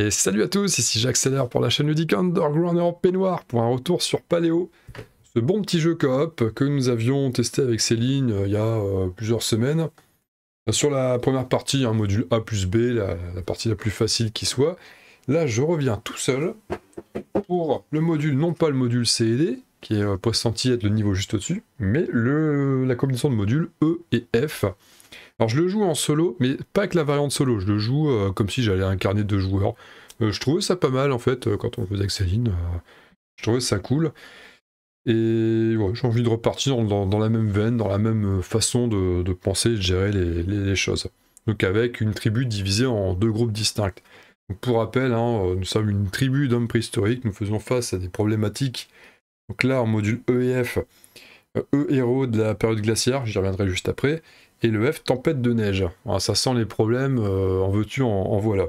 Et salut à tous, ici Jacques Seller pour la chaîne ludique Underground en peignoir pour un retour sur Paléo. Ce bon petit jeu coop que nous avions testé avec Céline euh, il y a euh, plusieurs semaines. Euh, sur la première partie, un module A plus B, la, partie la plus facile qui soit. Là, je reviens tout seul pour le module, non pas le module C et D, qui est pressenti être le niveau juste au-dessus, mais le, la combinaison de modules E et F. Alors je le joue en solo, mais pas avec la variante solo, je le joue euh, comme si j'allais incarner deux joueurs. Euh, je trouvais ça pas mal en fait euh, quand on faisait avec Céline. je trouvais ça cool. Et j'ai envie de repartir dans, la même veine, dans la même façon de, penser et de gérer les, choses. Donc avec une tribu divisée en deux groupes distincts. pour rappel, hein, nous sommes une tribu d'hommes préhistoriques, nous faisons face à des problématiques. Donc là, en module E et F, E héros de la période glaciaire, j'y reviendrai juste après, et le F Tempête de neige. Ah, ça sent les problèmes, euh, en veux-tu, en, voilà.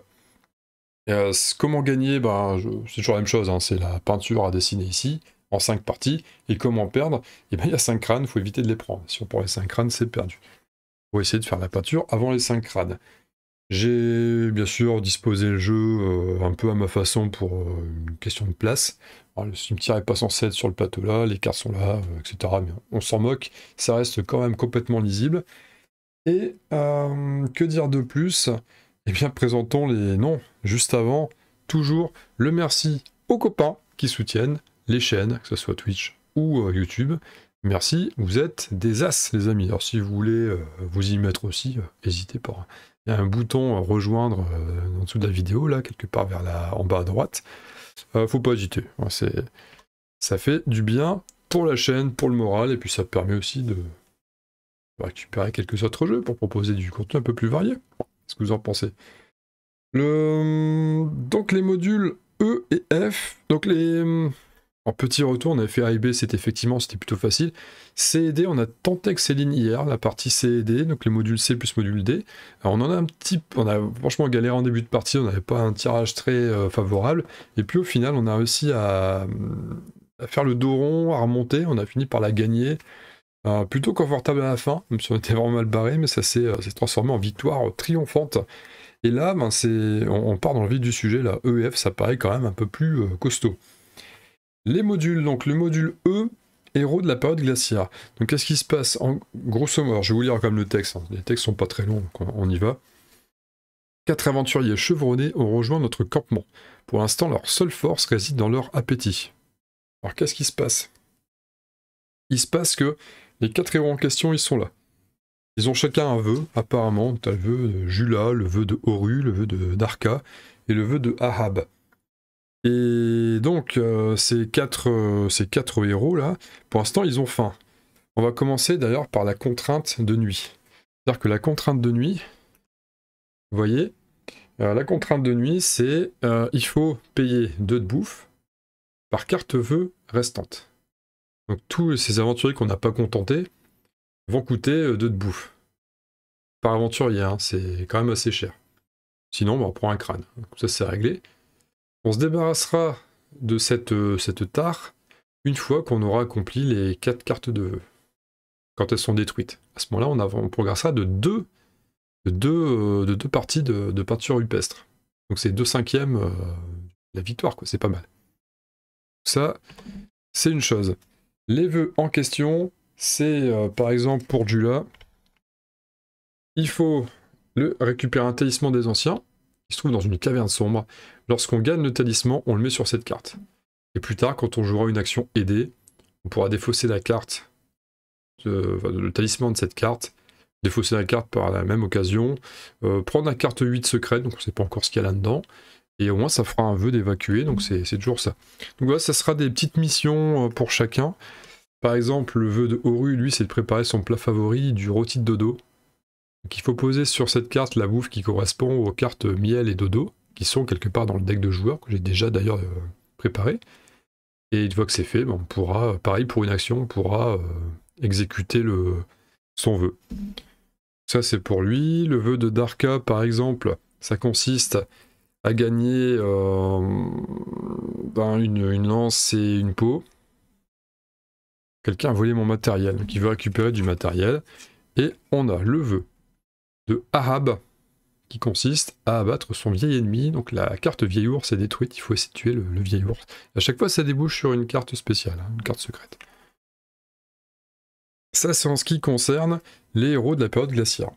Euh, comment gagner ben, C'est toujours la même chose, hein. c'est la peinture à dessiner ici, en 5 parties, et comment perdre Eh bien il y a 5 crânes, il faut éviter de les prendre. Si on prend les 5 crânes, c'est perdu. Il faut essayer de faire la peinture avant les 5 crânes. J'ai bien sûr disposé le jeu euh, un peu à ma façon pour une question de place. Ah, le cimetière n'est pas censé être sur le plateau là, les cartes sont là, etc. Mais on s'en moque, ça reste quand même complètement lisible. Et euh, que dire de plus Eh bien, présentons les noms juste avant. Toujours le merci aux copains qui soutiennent les chaînes, que ce soit Twitch ou euh, YouTube. Merci, vous êtes des as, les amis. Alors, si vous voulez euh, vous y mettre aussi, n'hésitez pas. Il y a un bouton rejoindre en dessous de la vidéo, là, quelque part vers la, en bas à droite. faut pas hésiter. ça fait du bien pour la chaîne, pour le moral, et puis ça permet aussi de récupérer bah, quelques autres jeux pour proposer du contenu un peu plus varié. ce que vous en pensez le... Euh, donc les modules E et F, donc les... Euh, en petit retour, on a fait A et B, c'était effectivement, c'était plutôt facile. C et D, on a tenté avec Céline hier, la partie C et D, donc les modules C plus module D. on en a un petit, on a franchement galéré en début de partie, on n'avait pas un tirage très euh, favorable. Et puis au final, on a réussi à, faire le dos rond, à remonter, on a fini par la gagner plutôt confortable à la fin, même si on était vraiment mal barré, mais ça s'est euh, transformé en victoire triomphante. Et là, ben, on, part dans le vif du sujet, là, e F ça paraît quand même un peu plus euh, costaud. Les modules, donc le module E, héros de la période glaciaire. Donc qu'est-ce qui se passe en, Grosso modo, je vais vous lire quand même le texte, hein. les textes sont pas très longs, on, on y va. Quatre aventuriers chevronnés ont rejoint notre campement. Pour l'instant, leur seule force réside dans leur appétit. Alors qu'est-ce qui se passe Il se passe que les quatre héros en question, ils sont là. Ils ont chacun un vœu, apparemment. as le vœu de Jula, le vœu de Horu, le vœu d'Arka, et le vœu de Ahab. Et donc, euh, ces, quatre, euh, ces quatre héros-là, pour l'instant, ils ont faim. On va commencer d'ailleurs par la contrainte de nuit. C'est-à-dire que la contrainte de nuit, vous voyez, euh, la contrainte de nuit, c'est il faut payer deux de bouffe par carte vœu restante. Donc tous ces aventuriers qu'on n'a pas contentés vont coûter euh, deux de bouffe. Par aventurier, hein, c'est quand même assez cher. Sinon, bah, on prend un crâne. ça, c'est réglé. On se débarrassera de euh, cette, tare une fois qu'on aura accompli les quatre cartes de Quand elles sont détruites. À ce moment-là, on, progressera de deux, de deux, euh, parties de, peinture rupestre. Donc c'est deux cinquièmes la victoire, C'est pas mal. Ça, c'est une chose. Les vœux en question, c'est euh, par exemple pour Jula, il faut le récupérer un talisman des anciens, qui se trouve dans une caverne sombre. Lorsqu'on gagne le talisman, on le met sur cette carte. Et plus tard, quand on jouera une action aidée, on pourra défausser la carte, le talisman de cette carte, défausser la carte par la même occasion, euh, prendre la carte 8 secrète, donc on ne sait pas encore ce qu'il y a là-dedans, et au moins, ça fera un vœu d'évacuer, donc mm. c'est toujours ça. Donc voilà, ça sera des petites missions euh, pour chacun. Par exemple, le vœu de Oru, lui, c'est de préparer son plat favori du rôti de dodo. Donc il faut poser sur cette carte la bouffe qui correspond aux cartes miel et dodo, qui sont quelque part dans le deck de joueurs, que j'ai déjà d'ailleurs euh, préparé. Et une fois que c'est fait, ben, on pourra, pareil pour une action, on pourra euh, exécuter le, son vœu. Ça c'est pour lui. Le vœu de Darka, par exemple, ça consiste à gagner euh, ben, une, lance et une peau. Quelqu'un a volé mon matériel, donc il veut récupérer du matériel. Et on a le vœu de Ahab, qui consiste à abattre son vieil ennemi. Donc la carte vieil ours est détruite, il faut essayer de tuer le, vieil ours. À chaque fois, ça débouche sur une carte spéciale, hein, une carte secrète. Ça, c'est en ce qui concerne les héros de la période glaciaire.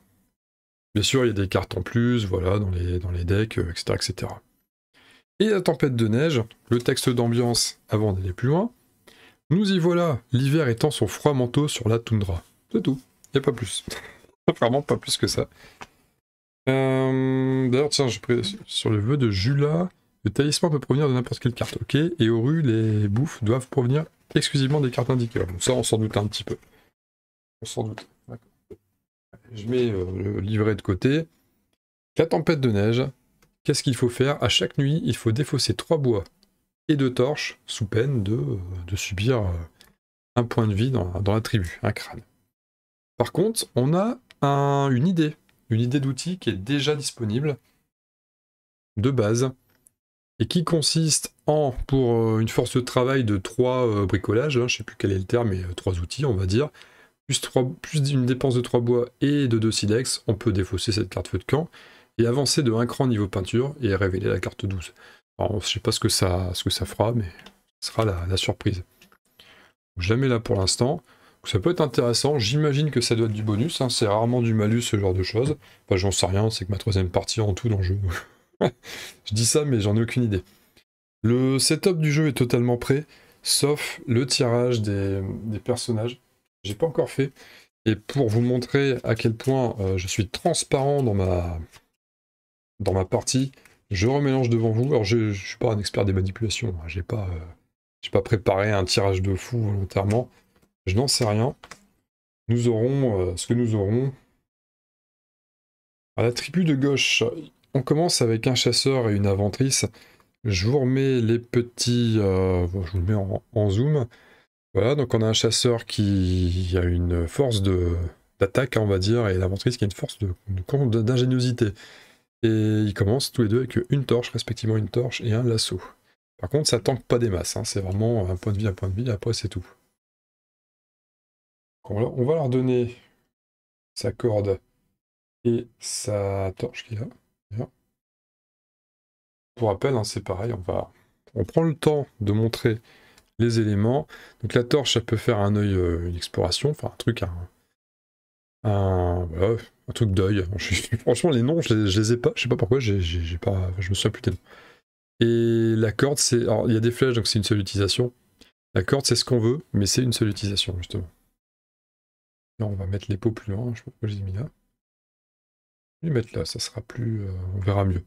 Bien sûr, il y a des cartes en plus, voilà, dans les, dans les decks, euh, etc., etc. Et la tempête de neige, le texte d'ambiance avant d'aller plus loin. Nous y voilà, l'hiver étant son froid manteau sur la toundra. C'est tout, il n'y a pas plus. Vraiment pas plus que ça. Euh, d'ailleurs, tiens, sur le vœu de Jula, le talisman peut provenir de n'importe quelle carte, ok Et au rue, les bouffes doivent provenir exclusivement des cartes indiquées. Donc ça, on s'en doute un petit peu. On s'en doute, d'accord je mets euh, le livret de côté. La tempête de neige, qu'est-ce qu'il faut faire À chaque nuit, il faut défausser trois bois et deux torches sous peine de, euh, subir euh, un point de vie dans, la tribu, un crâne. Par contre, on a une idée, une idée d'outil qui est déjà disponible de base et qui consiste en, pour une force de travail de trois bricolages, hein, je ne sais plus quel est le terme, mais trois outils, on va dire, plus, 3, plus une dépense de 3 bois et de 2 silex, on peut défausser cette carte feu de camp et avancer de un cran niveau peinture et révéler la carte 12. Alors, je sais pas ce que ça, ce que ça fera, mais ce sera la, surprise. Jamais là pour l'instant. Ça peut être intéressant, j'imagine que ça doit être du bonus, hein. c'est rarement du malus, ce genre de choses. Enfin, j'en sais rien, c'est que ma troisième partie en tout dans le jeu. je dis ça, mais j'en ai aucune idée. Le setup du jeu est totalement prêt, sauf le tirage des personnages j'ai pas encore fait. Et pour vous montrer à quel point euh, je suis transparent dans ma, dans ma partie, je remélange devant vous. Alors je, ne suis pas un expert des manipulations, hein. j'ai pas, euh, pas préparé un tirage de fou volontairement. Je n'en sais rien. Nous aurons euh, ce que nous aurons. À la tribu de gauche, on commence avec un chasseur et une aventrice, Je vous remets les petits. je vous le mets en zoom. Voilà, donc on a un chasseur qui a une force d'attaque, on va dire, et l'inventrice qui a une force d'ingéniosité. Et ils commencent tous les deux avec une torche, respectivement une torche et un lasso. Par contre, ça tank pas des masses, hein. c'est vraiment un point de vie, un point de vie, après c'est tout. On va leur donner sa corde et sa torche qu'il a. Pour rappel, hein, c'est pareil, on va... On prend le temps de montrer les éléments. Donc la torche, ça peut faire un œil, euh, une exploration, enfin un truc, un, un, truc d'œil. Franchement, les noms, je les, les ai pas, je sais pas pourquoi, j'ai pas, je me souviens plus tellement. Et la corde, c'est, alors il y a des flèches, donc c'est une seule utilisation. La corde, c'est ce qu'on veut, mais c'est une seule utilisation justement. Là, on va mettre les peaux plus loin. Je sais pas pourquoi je les ai mis là. Je vais les mettre là, ça sera plus, euh, on verra mieux.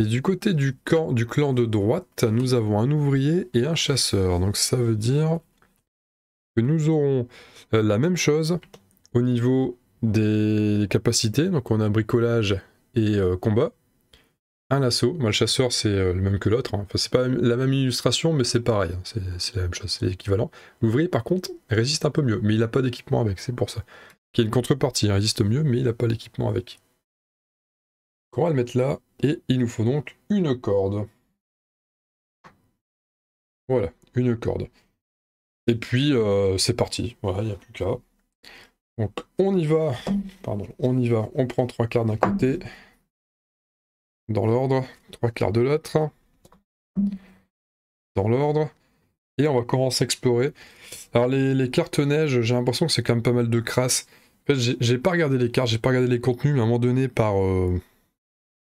Et du côté du, camp, du clan de droite, nous avons un ouvrier et un chasseur. Donc ça veut dire que nous aurons euh, la même chose au niveau des capacités. Donc on a bricolage et euh, combat. Un assaut, Bah, le chasseur c'est euh, le même que l'autre. Hein. Enfin c'est pas la même illustration mais c'est pareil. Hein. C'est la même chose, c'est l'équivalent. L'ouvrier par contre résiste un peu mieux mais il n'a pas d'équipement avec, c'est pour ça. Qui a une contrepartie, il résiste mieux mais il n'a pas l'équipement avec qu'on va le mettre là. Et il nous faut donc une corde. Voilà, une corde. Et puis, euh, c'est parti. Voilà, il n'y a plus qu'à. Donc, on y va. Pardon, on y va. On prend trois quarts d'un côté. Dans l'ordre. Trois quarts de l'autre. Dans l'ordre. Et on va commencer à explorer. Alors, les, cartes neige, j'ai l'impression que c'est quand même pas mal de crasse. En fait, j'ai pas regardé les cartes, j'ai pas regardé les contenus, mais à un moment donné, par... Euh,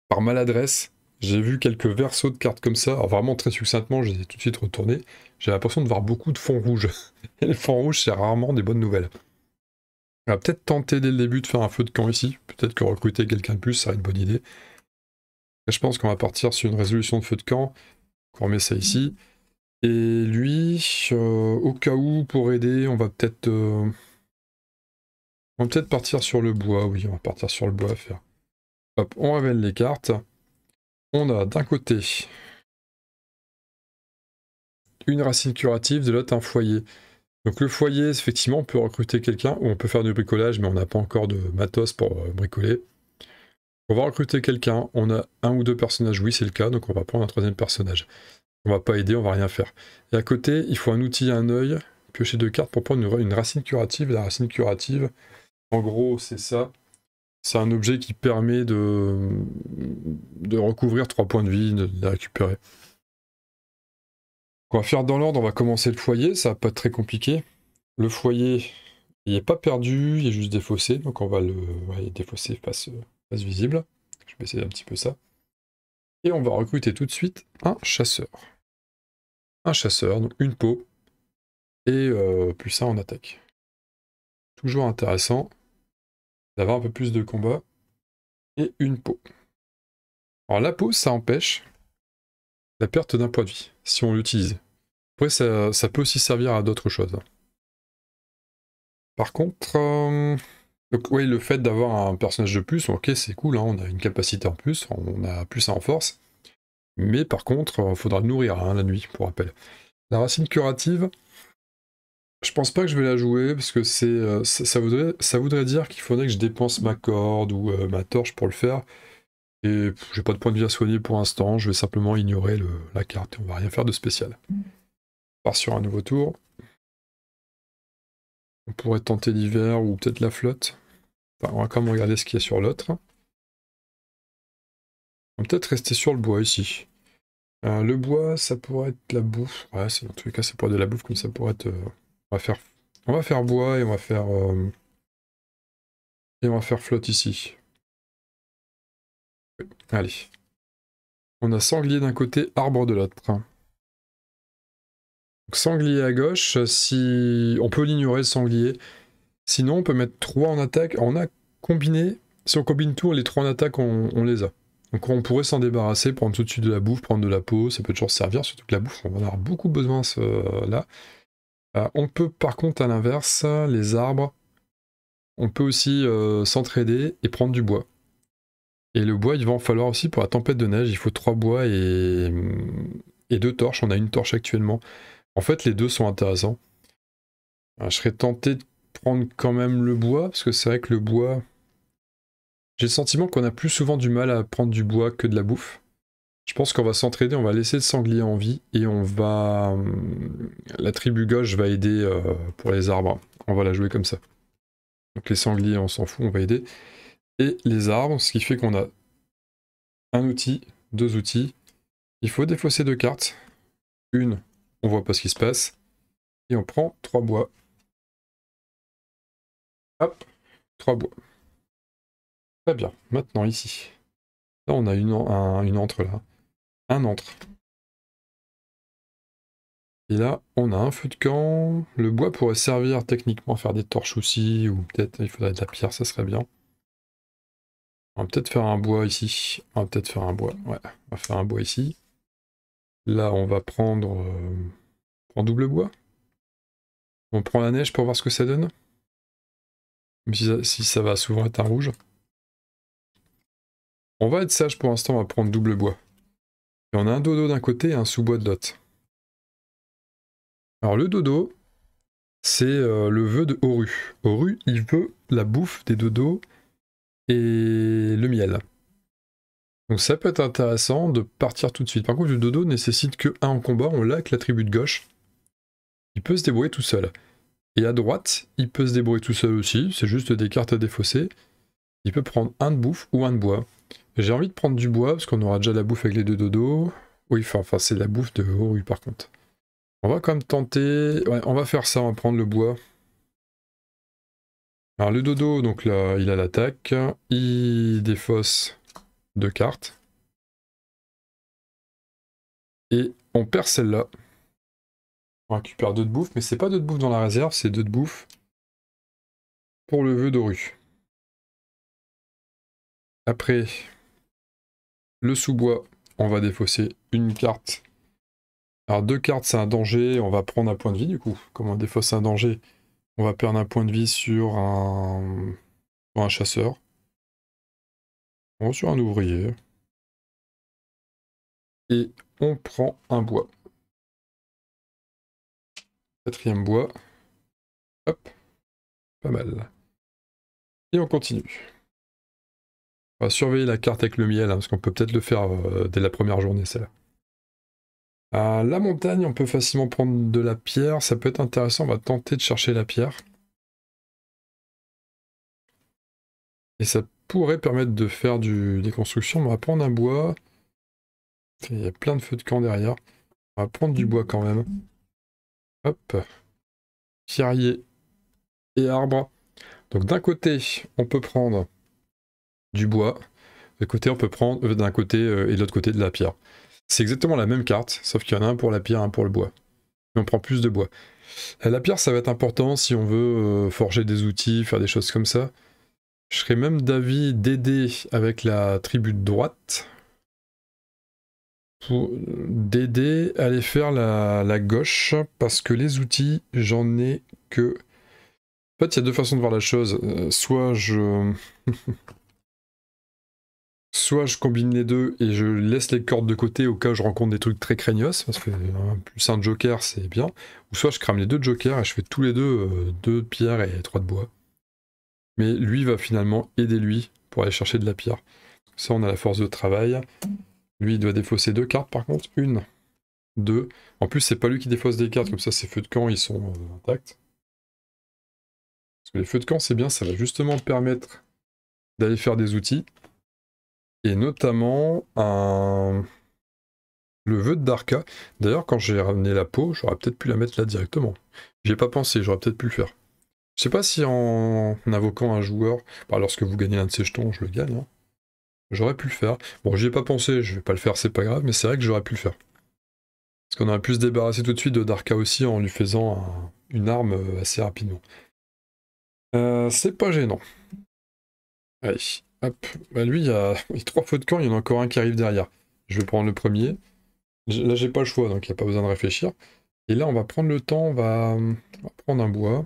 par maladresse, j'ai vu quelques versos de cartes comme ça. Alors vraiment très succinctement, j'ai tout de suite retourné. J'ai l'impression de voir beaucoup de fonds rouges. Et le fond rouge, c'est rarement des bonnes nouvelles. On va peut-être tenter dès le début de faire un feu de camp ici. Peut-être que recruter quelqu'un de plus, ça serait une bonne idée. je pense qu'on va partir sur une résolution de feu de camp. On remet ça ici. Et lui, euh, au cas où, pour aider, on va peut-être... Euh, on va peut-être partir sur le bois, oui, on va partir sur le bois, à faire Hop, on révèle les cartes. On a d'un côté une racine curative, de l'autre un foyer. Donc le foyer, effectivement, on peut recruter quelqu'un, ou on peut faire du bricolage, mais on n'a pas encore de matos pour euh, bricoler. On va recruter quelqu'un, on a un ou deux personnages, oui c'est le cas, donc on va prendre un troisième personnage. On va pas aider, on va rien faire. Et à côté, il faut un outil, un œil, piocher deux cartes pour prendre une, une racine curative. La racine curative, en gros, c'est ça. C'est un objet qui permet de, recouvrir trois points de vie, de, les récupérer. On va faire dans l'ordre, on va commencer le foyer, ça va pas être très compliqué. Le foyer, il n'est pas perdu, il a juste défaussé, donc on va le défausser face, visible. Je vais essayer un petit peu ça. Et on va recruter tout de suite un chasseur. Un chasseur, donc une peau, et puis euh, plus ça en attaque. Toujours intéressant d'avoir un peu plus de combat. Et une peau. Alors la peau, ça empêche la perte d'un point de vie, si on l'utilise. Après, ça, peut aussi servir à d'autres choses. Par contre, euh, le fait d'avoir un personnage de plus, ok, c'est cool, hein, on a une capacité en plus, on a plus en force. Mais par contre, il euh, faudra nourrir hein, la nuit, pour rappel. La racine curative, je pense pas que je vais la jouer parce que c'est euh, ça, voudrait, dire qu'il faudrait que je dépense ma corde ou euh, ma torche pour le faire. Et j'ai pas de point de vie à soigner pour l'instant, je vais simplement ignorer la carte et on va rien faire de spécial. On part sur un nouveau tour. On pourrait tenter l'hiver ou peut-être la flotte. on va quand même regarder ce qu'il y a sur l'autre. On va peut-être rester sur le bois ici. Euh, le bois, ça pourrait être la bouffe. Ouais, en tous les cas, ça pourrait être de la bouffe comme ça pourrait être faire, on va faire bois et on va faire, euh, et on va faire flotte ici. Allez. On a sanglier d'un côté, arbre de l'autre. sanglier à gauche, si on peut l'ignorer le sanglier. Sinon, on peut mettre trois en attaque. On a combiné, si on combine tout, les trois en attaque, on, les a. Donc on pourrait s'en débarrasser, prendre tout de suite de la bouffe, prendre de la peau, ça peut toujours servir, surtout que la bouffe, on va en avoir beaucoup besoin ce, là. Euh, on peut par contre à l'inverse, les arbres, on peut aussi euh, s'entraider et prendre du bois. Et le bois, il va en falloir aussi pour la tempête de neige. Il faut trois bois et, 2 mm, deux torches. On a une torche actuellement. En fait, les deux sont intéressants. Euh, je serais tenté de prendre quand même le bois, parce que c'est vrai que le bois... J'ai le sentiment qu'on a plus souvent du mal à prendre du bois que de la bouffe. Je pense qu'on va s'entraider, on va laisser le sanglier en vie et on va. Euh, la tribu gauche va aider euh, pour les arbres. On va la jouer comme ça. Donc les sangliers, on s'en fout, on va aider. Et les arbres, ce qui fait qu'on a un outil, deux outils. Il faut défausser deux cartes. Une, on voit pas ce qui se passe. Et on prend trois bois. Hop, trois bois. Très bien. Maintenant ici. Là, on a une, une entre là un antre. Et là, on a un feu de camp. Le bois pourrait servir techniquement à faire des torches aussi, ou peut-être il faudrait de la pierre, ça serait bien. On va peut-être faire un bois ici. On va peut-être faire un bois, ouais. On va faire un bois ici. Là, on va prendre... On euh, en double bois. On prend la neige pour voir ce que ça donne. si ça, si ça va souvent être un rouge. On va être sage pour l'instant, on va prendre double bois. Et on a un dodo d'un côté et un sous-bois de l'autre. Alors le dodo, c'est euh, le vœu de Oru. Oru, il veut la bouffe des dodos et le miel. Donc ça peut être intéressant de partir tout de suite. Par contre, le dodo nécessite que en combat, on l'a avec la tribu de gauche. Il peut se débrouiller tout seul. Et à droite, il peut se débrouiller tout seul aussi, c'est juste des cartes à défausser. Il peut prendre un de bouffe ou un de bois. J'ai envie de prendre du bois, parce qu'on aura déjà la bouffe avec les deux dodos. Oui, enfin, c'est la bouffe de Horu, par contre. On va quand même tenter... on va faire ça, on va prendre le bois. Alors, le dodo, donc là, il a l'attaque. Il défausse deux cartes. Et on perd celle-là. On récupère deux de bouffe, mais c'est pas deux de bouffe dans la réserve, c'est deux de bouffe pour le vœu d'Oru. Après, le sous-bois, on va défausser une carte. Alors deux cartes, c'est un danger, on va prendre un point de vie du coup. Comme on défausse un danger, on va perdre un point de vie sur un, sur un chasseur. On sur un ouvrier. Et on prend un bois. Quatrième bois. Hop. Pas mal. Et on continue. On va surveiller la carte avec le miel, hein, parce qu'on peut peut-être le faire euh, dès la première journée, celle-là. la montagne, on peut facilement prendre de la pierre, ça peut être intéressant, on va tenter de chercher la pierre. Et ça pourrait permettre de faire du, des constructions, on va prendre un bois. Il y a plein de feux de camp derrière. On va prendre du bois quand même. Hop. Pierrier et arbre. Donc d'un côté, on peut prendre du bois. D'un côté, on peut prendre euh, d'un côté euh, et de l'autre côté de la pierre. C'est exactement la même carte, sauf qu'il y en a un pour la pierre, un pour le bois. on prend plus de bois. Euh, la pierre, ça va être important si on veut forger des outils, faire des choses comme ça. Je serais même d'avis d'aider avec la tribu de droite. Pour d'aider à aller faire la, gauche, parce que les outils, j'en ai que... En fait, il y a deux façons de voir la chose. soit je... Soit je combine les deux et je laisse les cordes de côté au cas où je rencontre des trucs très craignos, parce que un hein, plus un joker c'est bien. Ou soit je crame les deux jokers et je fais tous les deux, euh, deux pierres et trois de bois. Mais lui va finalement aider lui pour aller chercher de la pierre. Ça on a la force de travail. Lui il doit défausser deux cartes par contre, une, deux. En plus c'est pas lui qui défausse des cartes, comme ça ses feux de camp ils sont euh, intacts. Parce que les feux de camp c'est bien, ça va justement permettre d'aller faire des outils et notamment un... le vœu de Darka. D'ailleurs, quand j'ai ramené la peau, j'aurais peut-être pu la mettre là directement. J'y ai pas pensé, j'aurais peut-être pu le faire. Je sais pas si en, invoquant un joueur, bah, lorsque vous gagnez un de ces jetons, je le gagne. Hein. J'aurais pu le faire. Bon, j'y ai pas pensé, je vais pas le faire, c'est pas grave, mais c'est vrai que j'aurais pu le faire. Parce qu'on aurait pu se débarrasser tout de suite de Darka aussi en lui faisant une arme euh, assez rapidement. Euh, c'est pas gênant. Allez. Hop, bah lui, il y a trois feux de camp, il y en a encore un qui arrive derrière. Je vais prendre le premier. Là, j'ai pas le choix, donc il n'y a pas besoin de réfléchir. Et là, on va prendre le temps, on va, prendre un bois.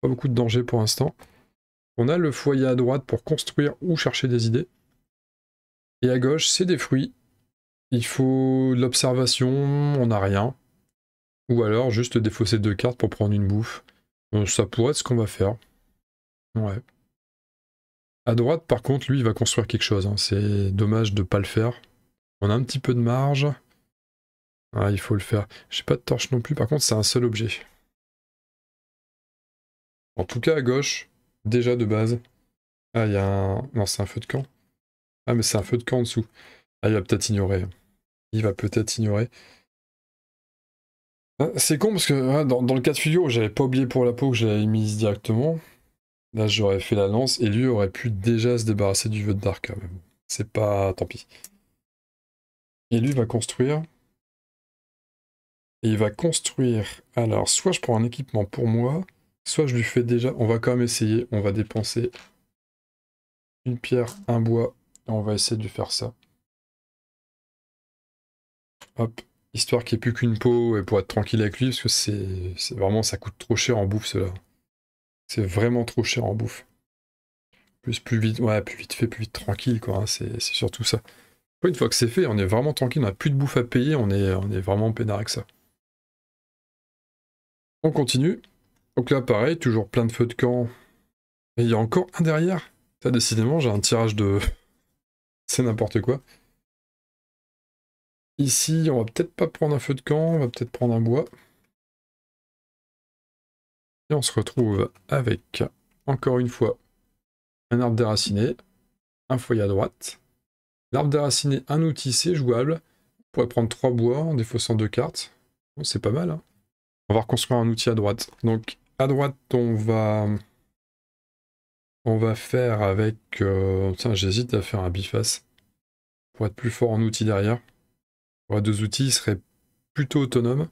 Pas beaucoup de danger pour l'instant. On a le foyer à droite pour construire ou chercher des idées. Et à gauche, c'est des fruits. Il faut de l'observation, on n'a rien. Ou alors juste défausser deux cartes pour prendre une bouffe. ça pourrait être ce qu'on va faire. Ouais. À droite, par contre, lui, il va construire quelque chose. Hein. C'est dommage de ne pas le faire. On a un petit peu de marge. Ah, il faut le faire. J'ai pas de torche non plus. Par contre, c'est un seul objet. En tout cas, à gauche, déjà de base. Ah, il y a un... Non, c'est un feu de camp. Ah, mais c'est un feu de camp en dessous. Ah, il va peut-être ignorer. Il va peut-être ignorer. Ah, c'est con parce que ah, dans, le cas de figure, j'avais pas oublié pour la peau que j'avais mise directement. Là, j'aurais fait la lance et lui aurait pu déjà se débarrasser du vœu de Dark. C'est pas... tant pis. Et lui va construire. Et il va construire... Alors, soit je prends un équipement pour moi, soit je lui fais déjà... On va quand même essayer. On va dépenser une pierre, un bois. Et on va essayer de faire ça. Hop. Histoire qu'il n'y ait plus qu'une peau et pour être tranquille avec lui, parce que c'est vraiment... ça coûte trop cher en bouffe, cela. C'est vraiment trop cher en bouffe. Plus, plus vite, ouais, plus vite fait, plus vite tranquille, quoi. Hein, c'est surtout ça. Une fois que c'est fait, on est vraiment tranquille, on n'a plus de bouffe à payer, on est, on est vraiment pénard avec ça. On continue. Donc là, pareil, toujours plein de feux de camp. Et il y a encore un derrière. Ça, décidément, j'ai un tirage de... c'est n'importe quoi. Ici, on va peut-être pas prendre un feu de camp, on va peut-être prendre un bois. Et on se retrouve avec, encore une fois, un arbre déraciné, un foyer à droite. L'arbre déraciné, un outil, c'est jouable. On pourrait prendre trois bois en défaussant deux cartes. c'est pas mal. Hein. On va reconstruire un outil à droite. Donc à droite, on va... On va faire avec... Euh, tiens, j'hésite à faire un biface. Pour être plus fort en outil derrière. On deux outils, il serait plutôt autonome.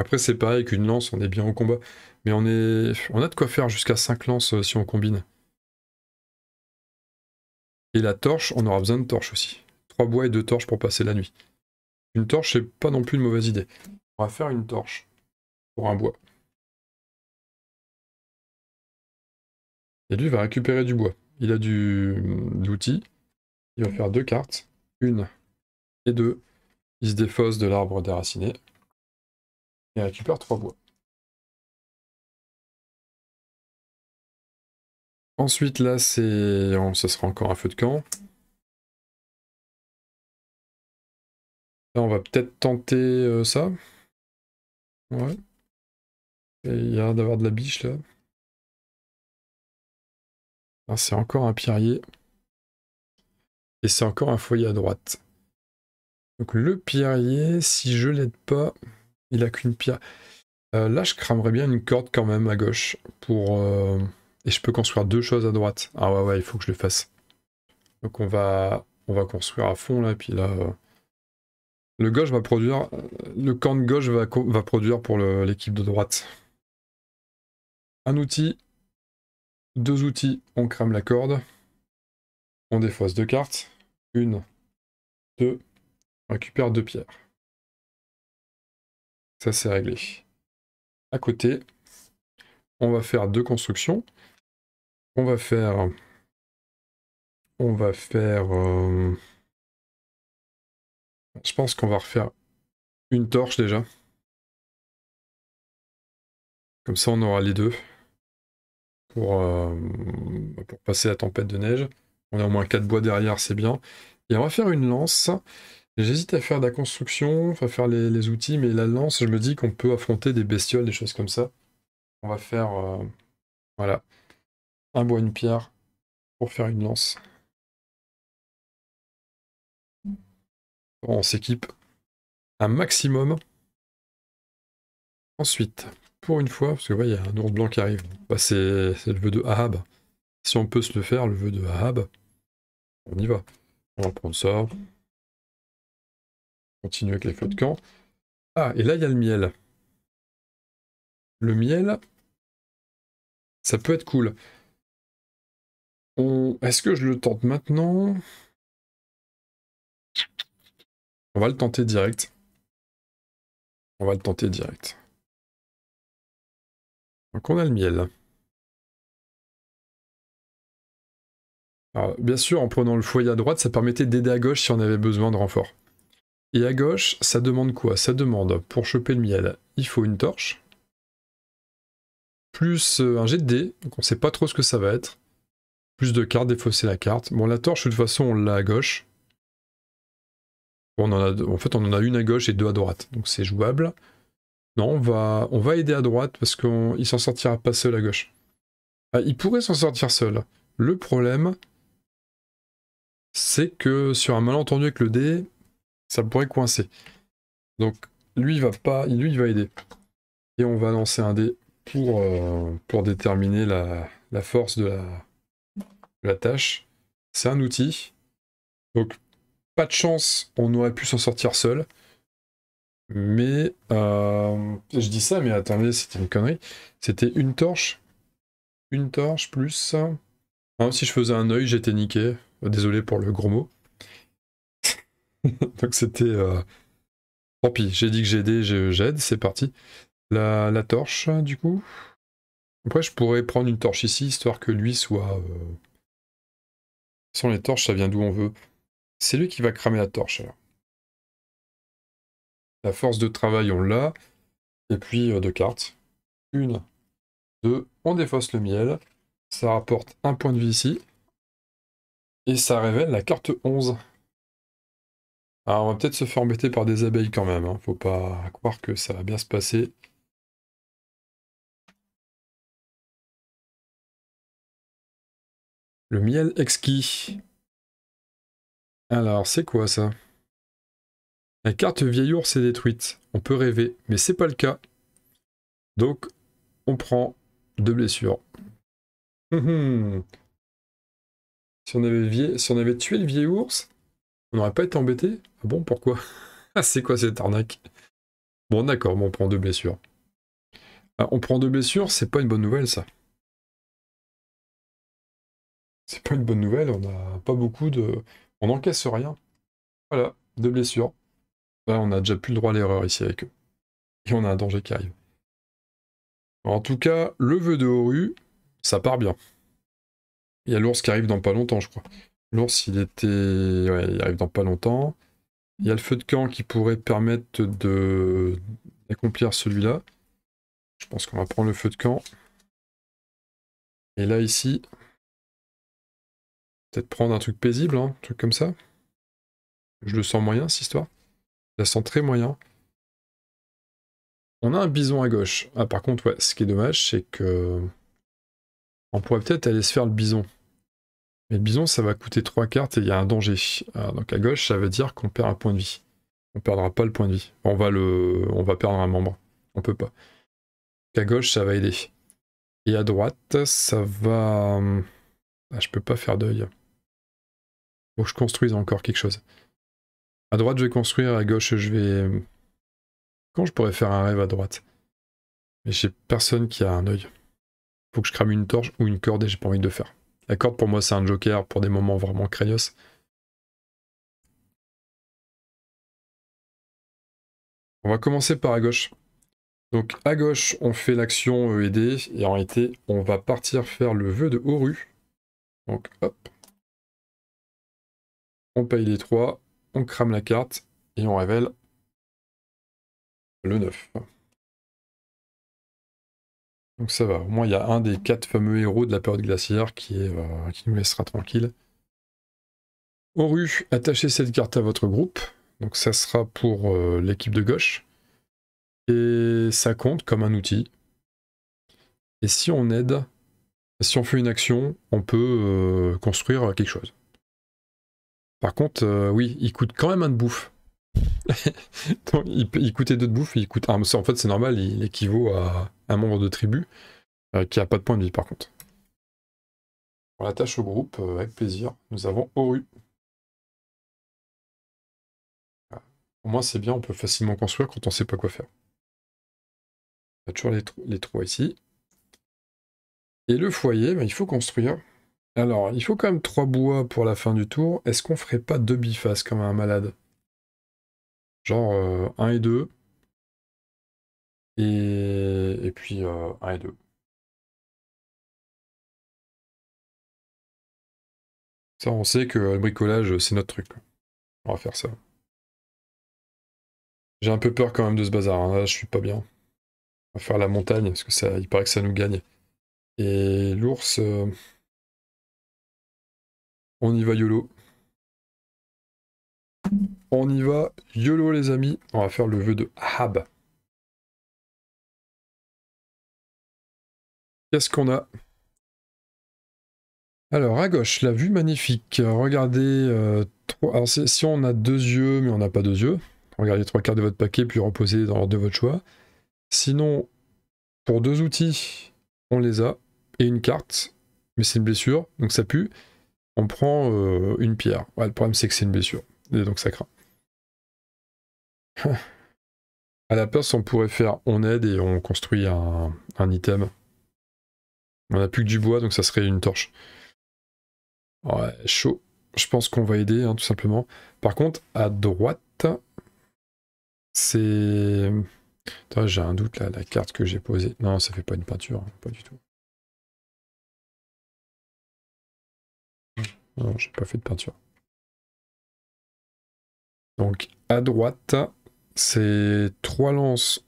Après, c'est pareil qu'une lance, on est bien au combat. Mais on, est... on a de quoi faire jusqu'à 5 lances euh, si on combine. Et la torche, on aura besoin de torches aussi. 3 bois et 2 torches pour passer la nuit. Une torche, c'est pas non plus une mauvaise idée. On va faire une torche pour un bois. Et lui va récupérer du bois. Il a du l'outil. Il va faire deux cartes. Une et deux. Il se défausse de l'arbre déraciné. Et récupère trois bois. Ensuite, là, c'est. ça sera encore un feu de camp. Là, on va peut-être tenter euh, ça. Ouais. il y a l'air d'avoir de la biche là. Ah, c'est encore un pierrier. Et c'est encore un foyer à droite. Donc le pierrier, si je l'aide pas, il a qu'une pierre. Euh, là, je cramerais bien une corde quand même à gauche. pour euh, Et je peux construire deux choses à droite. Ah ouais, ouais, il faut que je le fasse. Donc on va, on va construire à fond là. Puis là, euh, le gauche va produire. Le camp de gauche va, va produire pour l'équipe de droite. Un outil. Deux outils. On crame la corde. On défausse deux cartes. Une. Deux. On récupère deux pierres. Ça, c'est réglé. À côté, on va faire deux constructions. On va faire... On va faire... Euh, je pense qu'on va refaire une torche déjà. Comme ça, on aura les deux. Pour, euh, pour passer la tempête de neige. On a au moins quatre bois derrière, c'est bien. Et on va faire une lance. J'hésite à faire de la construction, à faire les, outils, mais la lance, je me dis qu'on peut affronter des bestioles, des choses comme ça. On va faire, euh, voilà, un bois, une pierre pour faire une lance. on s'équipe un maximum. Ensuite, pour une fois, parce que voyez, il y a un ours blanc qui arrive. Bah, c'est le vœu de Ahab. Si on peut se le faire, le vœu de Ahab, on y va. On va prendre ça. Continuer avec les de camp. Ah, et là, il y a le miel. Le miel, ça peut être cool. Est-ce que je le tente maintenant On va le tenter direct. On va le tenter direct. Donc on a le miel. bien sûr, en prenant le foyer à droite, ça permettait d'aider à gauche si on avait besoin de renfort. Et à gauche, ça demande quoi Ça demande, pour choper le miel, il faut une torche, plus euh, un jet de dés, donc on sait pas trop ce que ça va être, plus de cartes, défausser la carte. Bon, la torche, de toute façon, on l'a à gauche. On en, a, en fait, on en a une à gauche et deux à droite, donc c'est jouable. Non, on va, on va aider à droite parce qu'il s'en sortira pas seul à gauche. Ah, il pourrait s'en sortir seul. Le problème, c'est que sur un malentendu avec le dé, ça pourrait coincer. Donc lui il va pas, lui il va aider. Et on va lancer un dé pour, euh, pour déterminer la, la force de la, la tâche. C'est un outil. Donc pas de chance, on aurait pu s'en sortir seul. Mais euh, je dis ça, mais attendez, c'était une connerie. C'était une torche. Une torche plus. Ah, si je faisais un œil, j'étais niqué. Désolé pour le gros mot. Donc c'était... Euh, tant pis, j'ai dit que j'aidais, j'aide, c'est parti. La, la, torche, du coup. Après, je pourrais prendre une torche ici, histoire que lui soit... Euh, sans les torches, ça vient d'où on veut. C'est lui qui va cramer la torche, alors. La force de travail, on l'a. Et puis, euh, deux cartes. Une, deux, on défausse le miel. Ça rapporte un point de vie ici. Et ça révèle la carte 11. Alors, on va peut-être se faire embêter par des abeilles quand même. Hein. Faut pas croire que ça va bien se passer. Le miel exquis. Alors, c'est quoi ça La carte vieil ours est détruite. On peut rêver, mais c'est pas le cas. Donc, on prend deux blessures. Hum, hum. si on avait tué le vieil ours, on n'aurait pas été embêté Ah bon, pourquoi ah, c'est quoi cette arnaque Bon, d'accord, on prend deux blessures. Ah, on prend deux blessures, c'est pas une bonne nouvelle, ça. C'est pas une bonne nouvelle, on n'a pas beaucoup de... On n'encaisse rien. Voilà, deux blessures. Là, on a déjà plus le droit à l'erreur ici avec eux. Et on a un danger qui arrive. En tout cas, le vœu de Horu, ça part bien. Il y a l'ours qui arrive dans pas longtemps, je crois. L'ours, il était. il arrive dans pas longtemps. Il y a le feu de camp qui pourrait permettre de d'accomplir celui-là. Je pense qu'on va prendre le feu de camp. Et là, ici, peut-être prendre un truc paisible, hein, un truc comme ça. Je le sens moyen, cette histoire. Je la sens très moyen. On a un bison à gauche. Ah, par contre, ouais, ce qui est dommage, c'est que... On pourrait peut-être aller se faire le bison. Mais bison, ça va coûter 3 cartes et il y a un danger. donc à gauche, ça veut dire qu'on perd un point de vie. On perdra pas le point de vie. On va, le... on va perdre un membre. On peut pas. à gauche, ça va aider. Et à droite, ça va... Hum, ah, je peux pas faire d'œil. Faut que je construise encore quelque chose. À droite, je vais construire. À gauche, je vais... Quand hum, je pourrais faire un rêve à droite Mais j'ai personne qui a un œil. Faut que je crame une torche ou une corde et j'ai pas envie de le faire. D'accord pour moi c'est un joker pour des moments vraiment craignos. On va commencer par à gauche. Donc à gauche, on fait l'action aider e et en été on va partir faire le vœu de Horu. Donc hop. On paye les 3, on crame la carte et on révèle le 9. Donc ça va, au moins il y a un des quatre fameux héros de la période glaciaire qui, euh, nous laissera tranquille. Oru, attachez cette carte à votre groupe. Donc ça sera pour euh, l'équipe de gauche. Et ça compte comme un outil. Et si on aide, si on fait une action, on peut euh, construire quelque chose. Par contre, oui, il coûte quand même un de bouffe. il, il, coûtait deux de bouffe, il coûte En fait, c'est normal, il équivaut à un membre de tribu euh, qui a pas de point de vie par contre. On l'attache au groupe euh, avec plaisir. Nous avons Oru. rue Au moins c'est bien, on peut facilement construire quand on sait pas quoi faire. toujours les, trois ici. Et le foyer, ben, il faut construire. Alors, il faut quand même trois bois pour la fin du tour. Est-ce qu'on ferait pas deux bifaces comme un malade Genre euh, un et deux et, puis 1 euh, et 2. Ça, on sait que le bricolage, c'est notre truc. On va faire ça. J'ai un peu peur quand même de ce bazar. Hein. Là, je suis pas bien. On va faire la montagne, parce que ça, il paraît que ça nous gagne. Et l'ours... Euh, on y va YOLO. On y va YOLO les amis. On va faire le vœu de Hab. Qu'est-ce qu'on a alors à gauche, la vue magnifique. Regardez, euh, trois... Alors, si on a deux yeux, mais on n'a pas deux yeux, regardez trois quarts de votre paquet, puis reposez dans l'ordre de votre choix. Sinon, pour deux outils, on les a, et une carte, mais c'est une blessure, donc ça pue. On prend euh, une pierre. le problème c'est que c'est une blessure, et donc ça craint. à la place, on pourrait faire on aide et on construit un item on n'a plus que du bois, donc ça serait une torche. Ouais, chaud. Je pense qu'on va aider, hein, tout simplement. Par contre, à droite, c'est... j'ai un doute, là, la carte que j'ai posée. Non, ça fait pas une peinture, hein, pas du tout. Non, j'ai pas fait de peinture. Donc, à droite, c'est trois lances,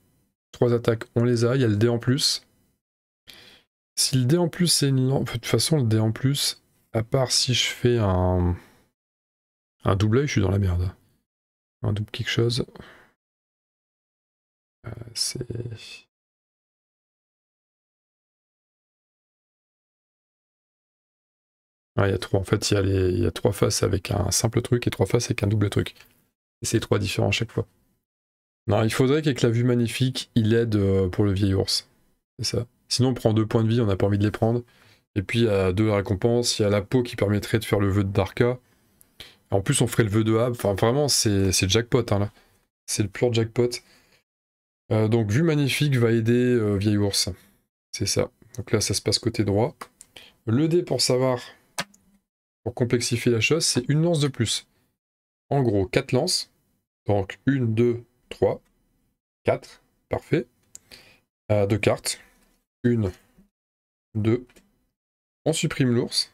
trois attaques, on les a. Il y a le dé en plus. Si le dé en plus c'est une de toute façon le dé en plus, à part si je fais un, un double œil, je suis dans la merde. Un double quelque chose. Euh, c'est... Ah, il y a trois. En fait, il y, a les... il y a trois faces avec un simple truc et trois faces avec un double truc. Et c'est trois différents à chaque fois. Non, il faudrait qu'avec la vue magnifique, il aide euh, pour le vieil ours. C'est ça. Sinon, on prend deux points de vie, on n'a pas envie de les prendre. Et puis, il y a deux récompenses. Il y a la peau qui permettrait de faire le vœu de Darka. En plus, on ferait le vœu de Hab. Enfin, vraiment, c'est jackpot, hein, là. C'est le pur jackpot. Euh, donc, vue magnifique va aider euh, vieille vieil ours. C'est ça. Donc là, ça se passe côté droit. Le dé, pour savoir, pour complexifier la chose, c'est une lance de plus. En gros, quatre lances. Donc, une, deux, trois, 4. Parfait. Euh, deux cartes. Une. Deux. On supprime l'ours.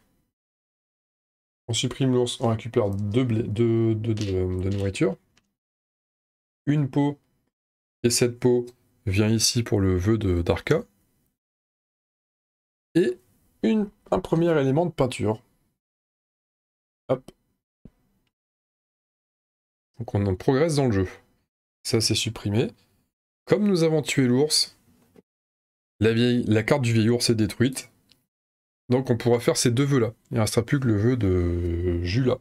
On supprime l'ours, on récupère deux, blé, euh, de nourriture. Une peau. Et cette peau vient ici pour le vœu de Darka. Et une, un premier élément de peinture. Hop. Donc on en progresse dans le jeu. Ça c'est supprimé. Comme nous avons tué l'ours, la, la carte du vieil ours est détruite. Donc on pourra faire ces deux vœux-là. Il ne restera plus que le vœu de Jula.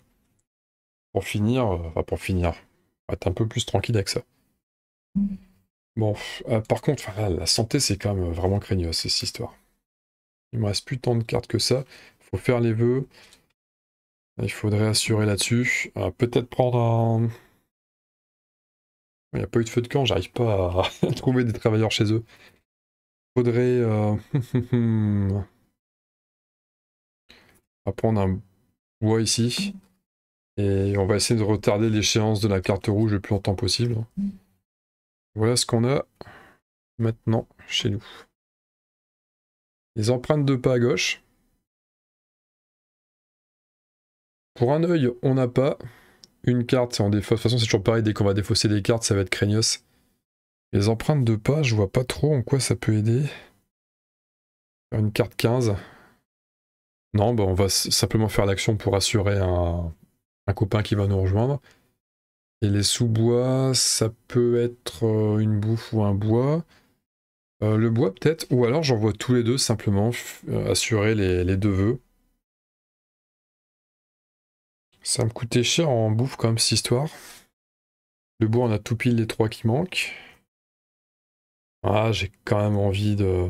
Pour finir, euh, enfin pour finir, on va être un peu plus tranquille avec ça. Bon, euh, par contre, la santé, c'est quand même vraiment craignos, cette histoire. Il me reste plus tant de cartes que ça. Il faut faire les vœux. Il faudrait assurer là-dessus. Euh, peut-être prendre un... Il n'y a pas eu de feu de camp, j'arrive pas à trouver des travailleurs chez eux faudrait euh, on un bois ici et on va essayer de retarder l'échéance de la carte rouge le plus longtemps possible. Voilà ce qu'on a maintenant chez nous. Les empreintes de pas à gauche. Pour un œil, on n'a pas une carte. En défausse. De toute façon, c'est toujours pareil. Dès qu'on va défausser des cartes, ça va être craignos. Les empreintes de pas, je vois pas trop en quoi ça peut aider. une carte 15. Non, bah on va simplement faire l'action pour assurer un, copain qui va nous rejoindre. Et les sous-bois, ça peut être euh, une bouffe ou un bois. Euh, le bois peut-être, ou alors j'envoie tous les deux simplement euh, assurer les, les deux vœux. Ça me coûtait cher en bouffe quand même cette histoire. Le bois on a tout pile les trois qui manquent. Ah, j'ai quand même envie de...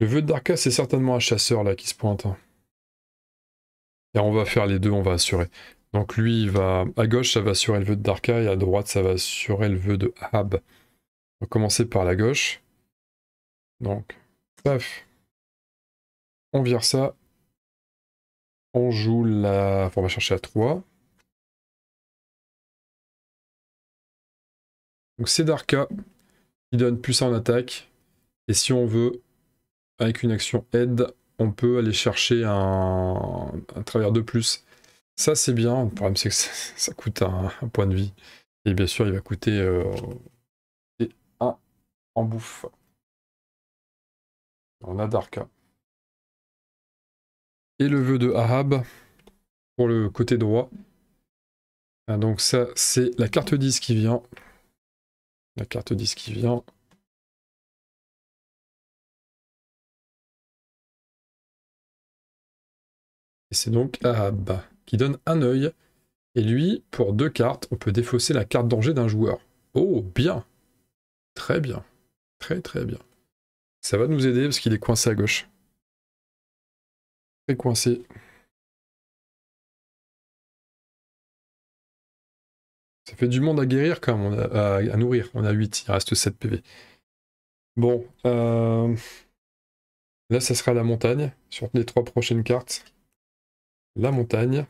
Le vœu de Darka, c'est certainement un chasseur là qui se pointe. Et on va faire les deux, on va assurer. Donc lui, il va à gauche, ça va assurer le vœu de Darka, et à droite, ça va assurer le vœu de Hab. On va commencer par la gauche. Donc, paf. On vire ça. On joue la... on va chercher à 3. Donc c'est Darka qui donne plus en attaque. Et si on veut, avec une action aide, on peut aller chercher un, travers de plus. Ça, c'est bien. Le problème, c'est que ça, coûte un, point de vie. Et bien sûr, il va coûter euh, un en bouffe. On a Darka. Et le vœu de Ahab pour le côté droit. Ah, donc ça, c'est la carte 10 qui vient. La carte disque qui vient. Et c'est donc Ahab qui donne un œil. Et lui, pour deux cartes, on peut défausser la carte danger d'un joueur. Oh, bien Très bien. Très très bien. Ça va nous aider parce qu'il est coincé à gauche. Très coincé. Ça fait du monde à guérir quand même, à, nourrir. On a 8, il reste 7 PV. Bon, euh, là ça sera la montagne, sur les trois prochaines cartes. La montagne.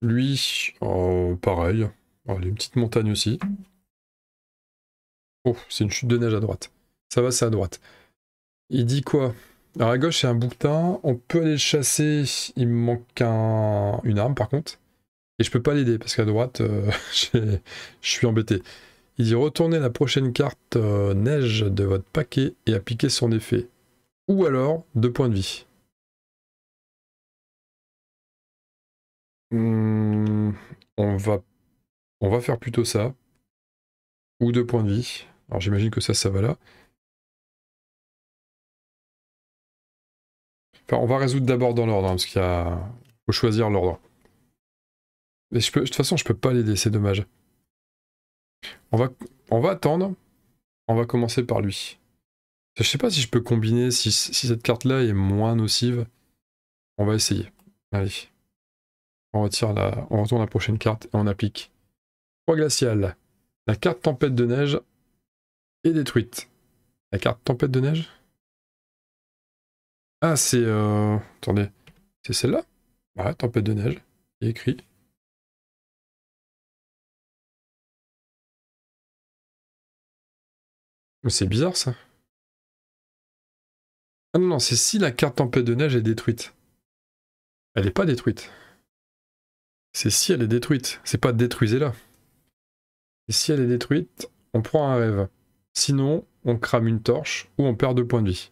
Lui, oh, pareil. pareil. a une petite montagne aussi. Oh, c'est une chute de neige à droite. Ça va, c'est à droite. Il dit quoi Alors à gauche, c'est un boutin. On peut aller le chasser. Il me manque un... une arme par contre. Et je peux pas l'aider parce qu'à droite, euh, je suis embêté. Il dit retournez la prochaine carte euh, neige de votre paquet et appliquez son effet. Ou alors, deux points de vie. Hmm, on, va, on va faire plutôt ça. Ou deux points de vie. Alors j'imagine que ça, ça va là. Enfin, on va résoudre d'abord dans l'ordre, hein, parce qu'il y faut choisir l'ordre de toute façon, je peux pas l'aider, c'est dommage. On va, on va attendre. On va commencer par lui. Je sais pas si je peux combiner, si, cette carte-là est moins nocive. On va essayer. Allez. On retire la, retourne la prochaine carte et on applique. Trois glaciales. La carte tempête de neige est détruite. La carte tempête de neige Ah, c'est... Euh, attendez. C'est celle-là Ouais, tempête de neige. Il est écrit. C'est bizarre ça. Ah non, non, c'est si la carte tempête de neige est détruite. Elle n'est pas détruite. C'est si elle est détruite. C'est pas détruisez-la. Et si elle est détruite, on prend un rêve. Sinon, on crame une torche ou on perd deux points de vie.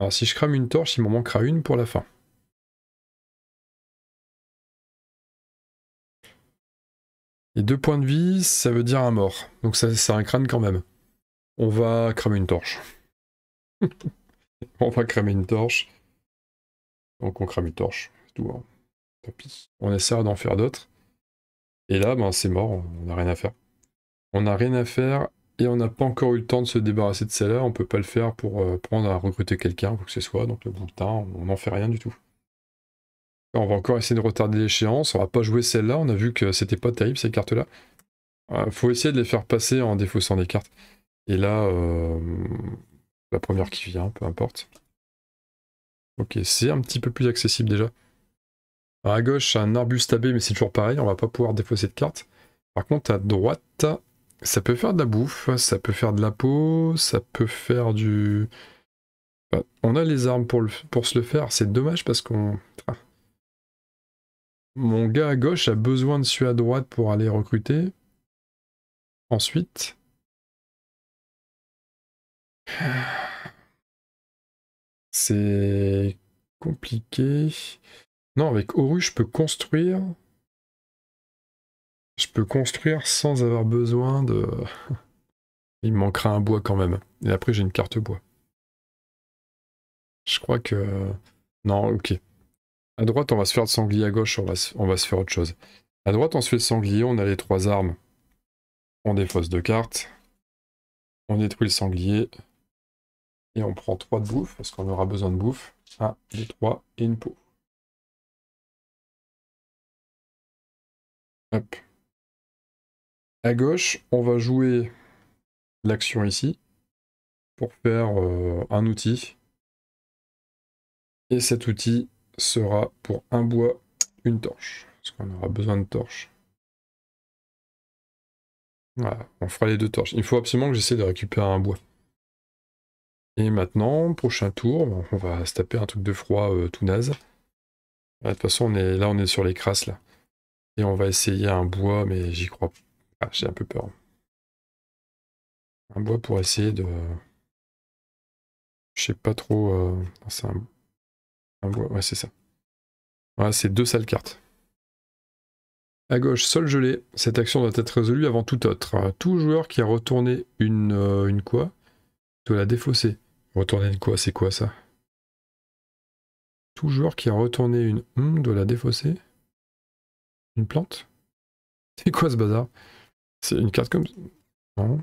Alors si je crame une torche, il m'en manquera une pour la fin. Et deux points de vie, ça veut dire un mort. Donc ça, c'est un crâne quand même. On va cramer une torche. on va cramer une torche. Donc on crame une torche. Tout, hein. On essaie d'en faire d'autres. Et là, ben, c'est mort, on n'a rien à faire. On n'a rien à faire et on n'a pas encore eu le temps de se débarrasser de celle-là. On peut pas le faire pour euh, prendre à recruter quelqu'un, quoi que ce soit. Donc le temps, on n'en fait rien du tout. On va encore essayer de retarder l'échéance. On va pas jouer celle-là. On a vu que c'était pas terrible ces cartes-là. Euh, faut essayer de les faire passer en défaussant des cartes. Et là, euh, la première qui vient, peu importe. Ok, c'est un petit peu plus accessible déjà. à gauche, un arbuste AB, mais c'est toujours pareil, on va pas pouvoir défausser de carte. Par contre, à droite, ça peut faire de la bouffe, ça peut faire de la peau, ça peut faire du... on a les armes pour, pour se le faire, c'est dommage parce qu'on... Ah. Mon gars à gauche a besoin de celui à droite pour aller recruter. Ensuite, c'est compliqué. Non, avec Oru, je peux construire. Je peux construire sans avoir besoin de... Il me manquera un bois quand même. Et après, j'ai une carte bois. Je crois que... Non, ok. À droite, on va se faire de sanglier. À gauche, on va, se... on va se faire autre chose. À droite, on se fait sanglier. On a les trois armes. On défausse deux cartes. On détruit le sanglier. Et on prend 3 de bouffe, parce qu'on aura besoin de bouffe. 1, 2, 3 et une peau. Hop. À gauche, on va jouer l'action ici pour faire euh, un outil. Et cet outil sera pour un bois, une torche. Parce qu'on aura besoin de torches. Voilà, on fera les deux torches. Il faut absolument que j'essaie de récupérer un bois. Et maintenant, prochain tour, ben, on va se taper un truc de froid euh, tout naze. De toute façon, on est, là, on est sur les crasses, là. Et on va essayer un bois, mais j'y crois pas. Ah, J'ai un peu peur. Un bois pour essayer de... Je sais pas trop... Euh, c'est un... bois, ouais, c'est ça. Voilà, c'est deux sales cartes. À gauche, sol gelé. Cette action doit être résolue avant tout autre. Tout joueur qui a retourné une... Euh, une quoi doit la défausser. Retourner une quoi C'est quoi ça Toujours qui a retourné une onde doit la défausser Une plante C'est quoi ce bazar C'est une carte comme... Non.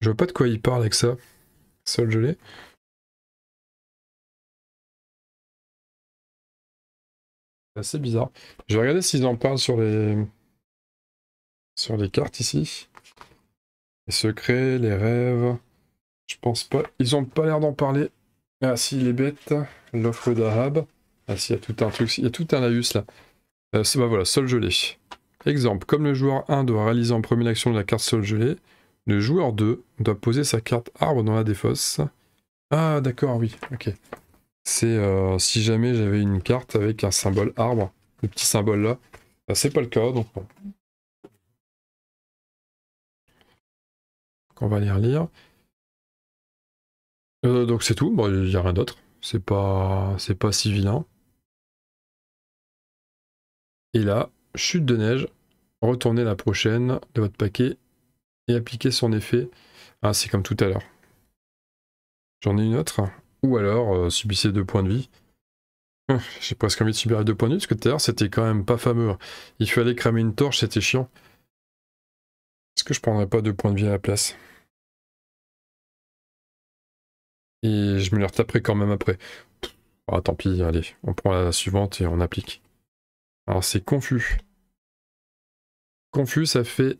Je vois pas de quoi il parle avec ça. Sol gelé. C'est assez bizarre. Je vais regarder s'ils en parlent sur les... sur les cartes ici. Les secrets, les rêves... Je pense pas. Ils ont pas l'air d'en parler. Ah si, les bêtes. L'offre d'Ahab. Ah si, il y a tout un truc. Il y a tout un laïus là. Euh, c'est bah voilà, sol gelé. Exemple, comme le joueur 1 doit réaliser en première action de la carte sol gelé, le joueur 2 doit poser sa carte arbre dans la défausse. Ah d'accord, oui, ok. C'est euh, si jamais j'avais une carte avec un symbole arbre, le petit symbole là. Ah, c'est pas le cas, donc bon. On va les relire. Euh, donc c'est tout, il n'y a rien d'autre. C'est pas, c'est pas si vilain. Et là, chute de neige, retournez la prochaine de votre paquet et appliquez son effet. Ah, c'est comme tout à l'heure. J'en ai une autre. Ou alors, euh, subissez deux points de vie. Hum, j'ai presque envie de subir deux points de vie, parce que tout à l'heure, c'était quand même pas fameux. Hein. Il fallait cramer une torche, c'était chiant. Est-ce que je prendrais pas deux points de vie à la place Et je me leur retaperai quand même après. Ah, tant pis, allez, on prend la suivante et on applique. Alors c'est confus. Confus, ça fait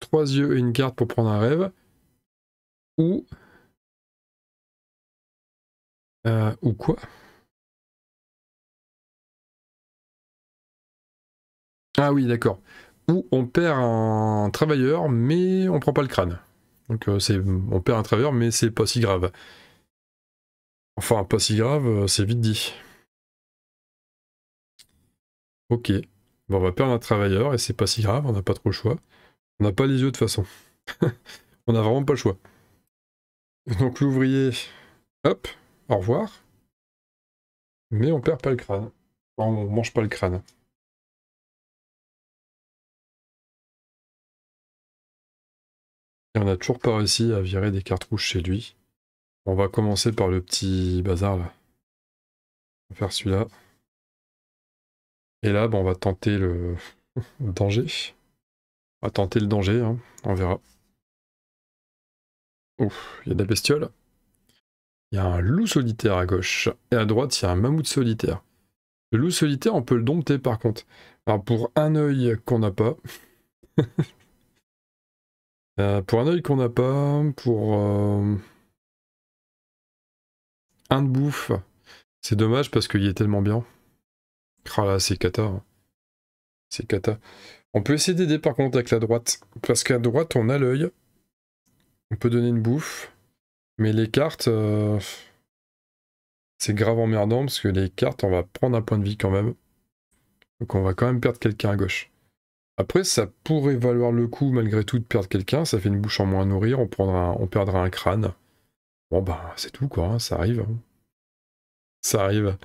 trois yeux et une carte pour prendre un rêve. Ou... Euh, ou quoi Ah oui, d'accord. Ou on perd un travailleur, mais on prend pas le crâne. Donc on perd un travailleur, mais c'est pas si grave. Enfin, pas si grave, euh, c'est vite dit. Ok. on va perdre un travailleur et c'est pas si grave, on n'a pas trop le choix. On n'a pas les yeux de façon. on n'a vraiment pas le choix. Donc l'ouvrier, hop, au revoir. Mais on perd pas le crâne. Enfin, on mange pas le crâne. on n'a toujours pas réussi à virer des cartouches chez lui. On va commencer par le petit bazar là. On va faire celui-là. Et là, on va tenter le danger. On va tenter le danger, hein. on verra. Ouf, il y a des bestioles. Il y a un loup solitaire à gauche. Et à droite, il y a un mammouth solitaire. Le loup solitaire, on peut le dompter par contre. Alors pour un œil qu'on n'a pas, Euh, pour un œil qu'on n'a pas, pour euh, un de bouffe, c'est dommage parce qu'il est tellement bien. Oh là, c'est cata. Hein. C'est cata. On peut essayer d'aider par contre avec la droite. Parce qu'à droite, on a l'œil. On peut donner une bouffe. Mais les cartes, euh, c'est grave emmerdant parce que les cartes, on va prendre un point de vie quand même. Donc on va quand même perdre quelqu'un à gauche. Après, ça pourrait valoir le coup malgré tout de perdre quelqu'un, ça fait une bouche en moins à nourrir, on, on perdra un crâne. Bon bah ben, c'est tout quoi, hein. ça arrive. Hein. Ça arrive.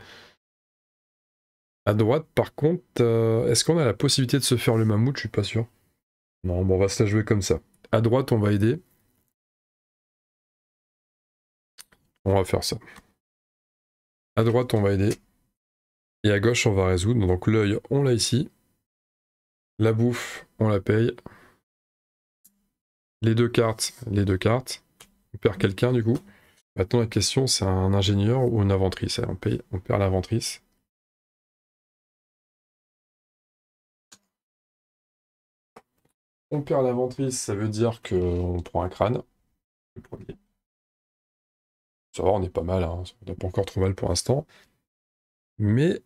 À droite, par contre, euh, est-ce qu'on a la possibilité de se faire le mammouth Je suis pas sûr. Non, bon, on va se la jouer comme ça. À droite, on va aider. On va faire ça. À droite, on va aider. Et à gauche, on va résoudre. Donc l'œil, on l'a ici. La bouffe, on la paye. Les deux cartes, les deux cartes. On perd quelqu'un du coup. Maintenant la question c'est un ingénieur ou une inventrice. on, paye, on perd l'inventrice. On perd l'inventrice, ça veut dire qu'on prend un crâne. Le premier. Ça va, on est pas mal, on hein. n'a pas encore trop mal pour l'instant. Mais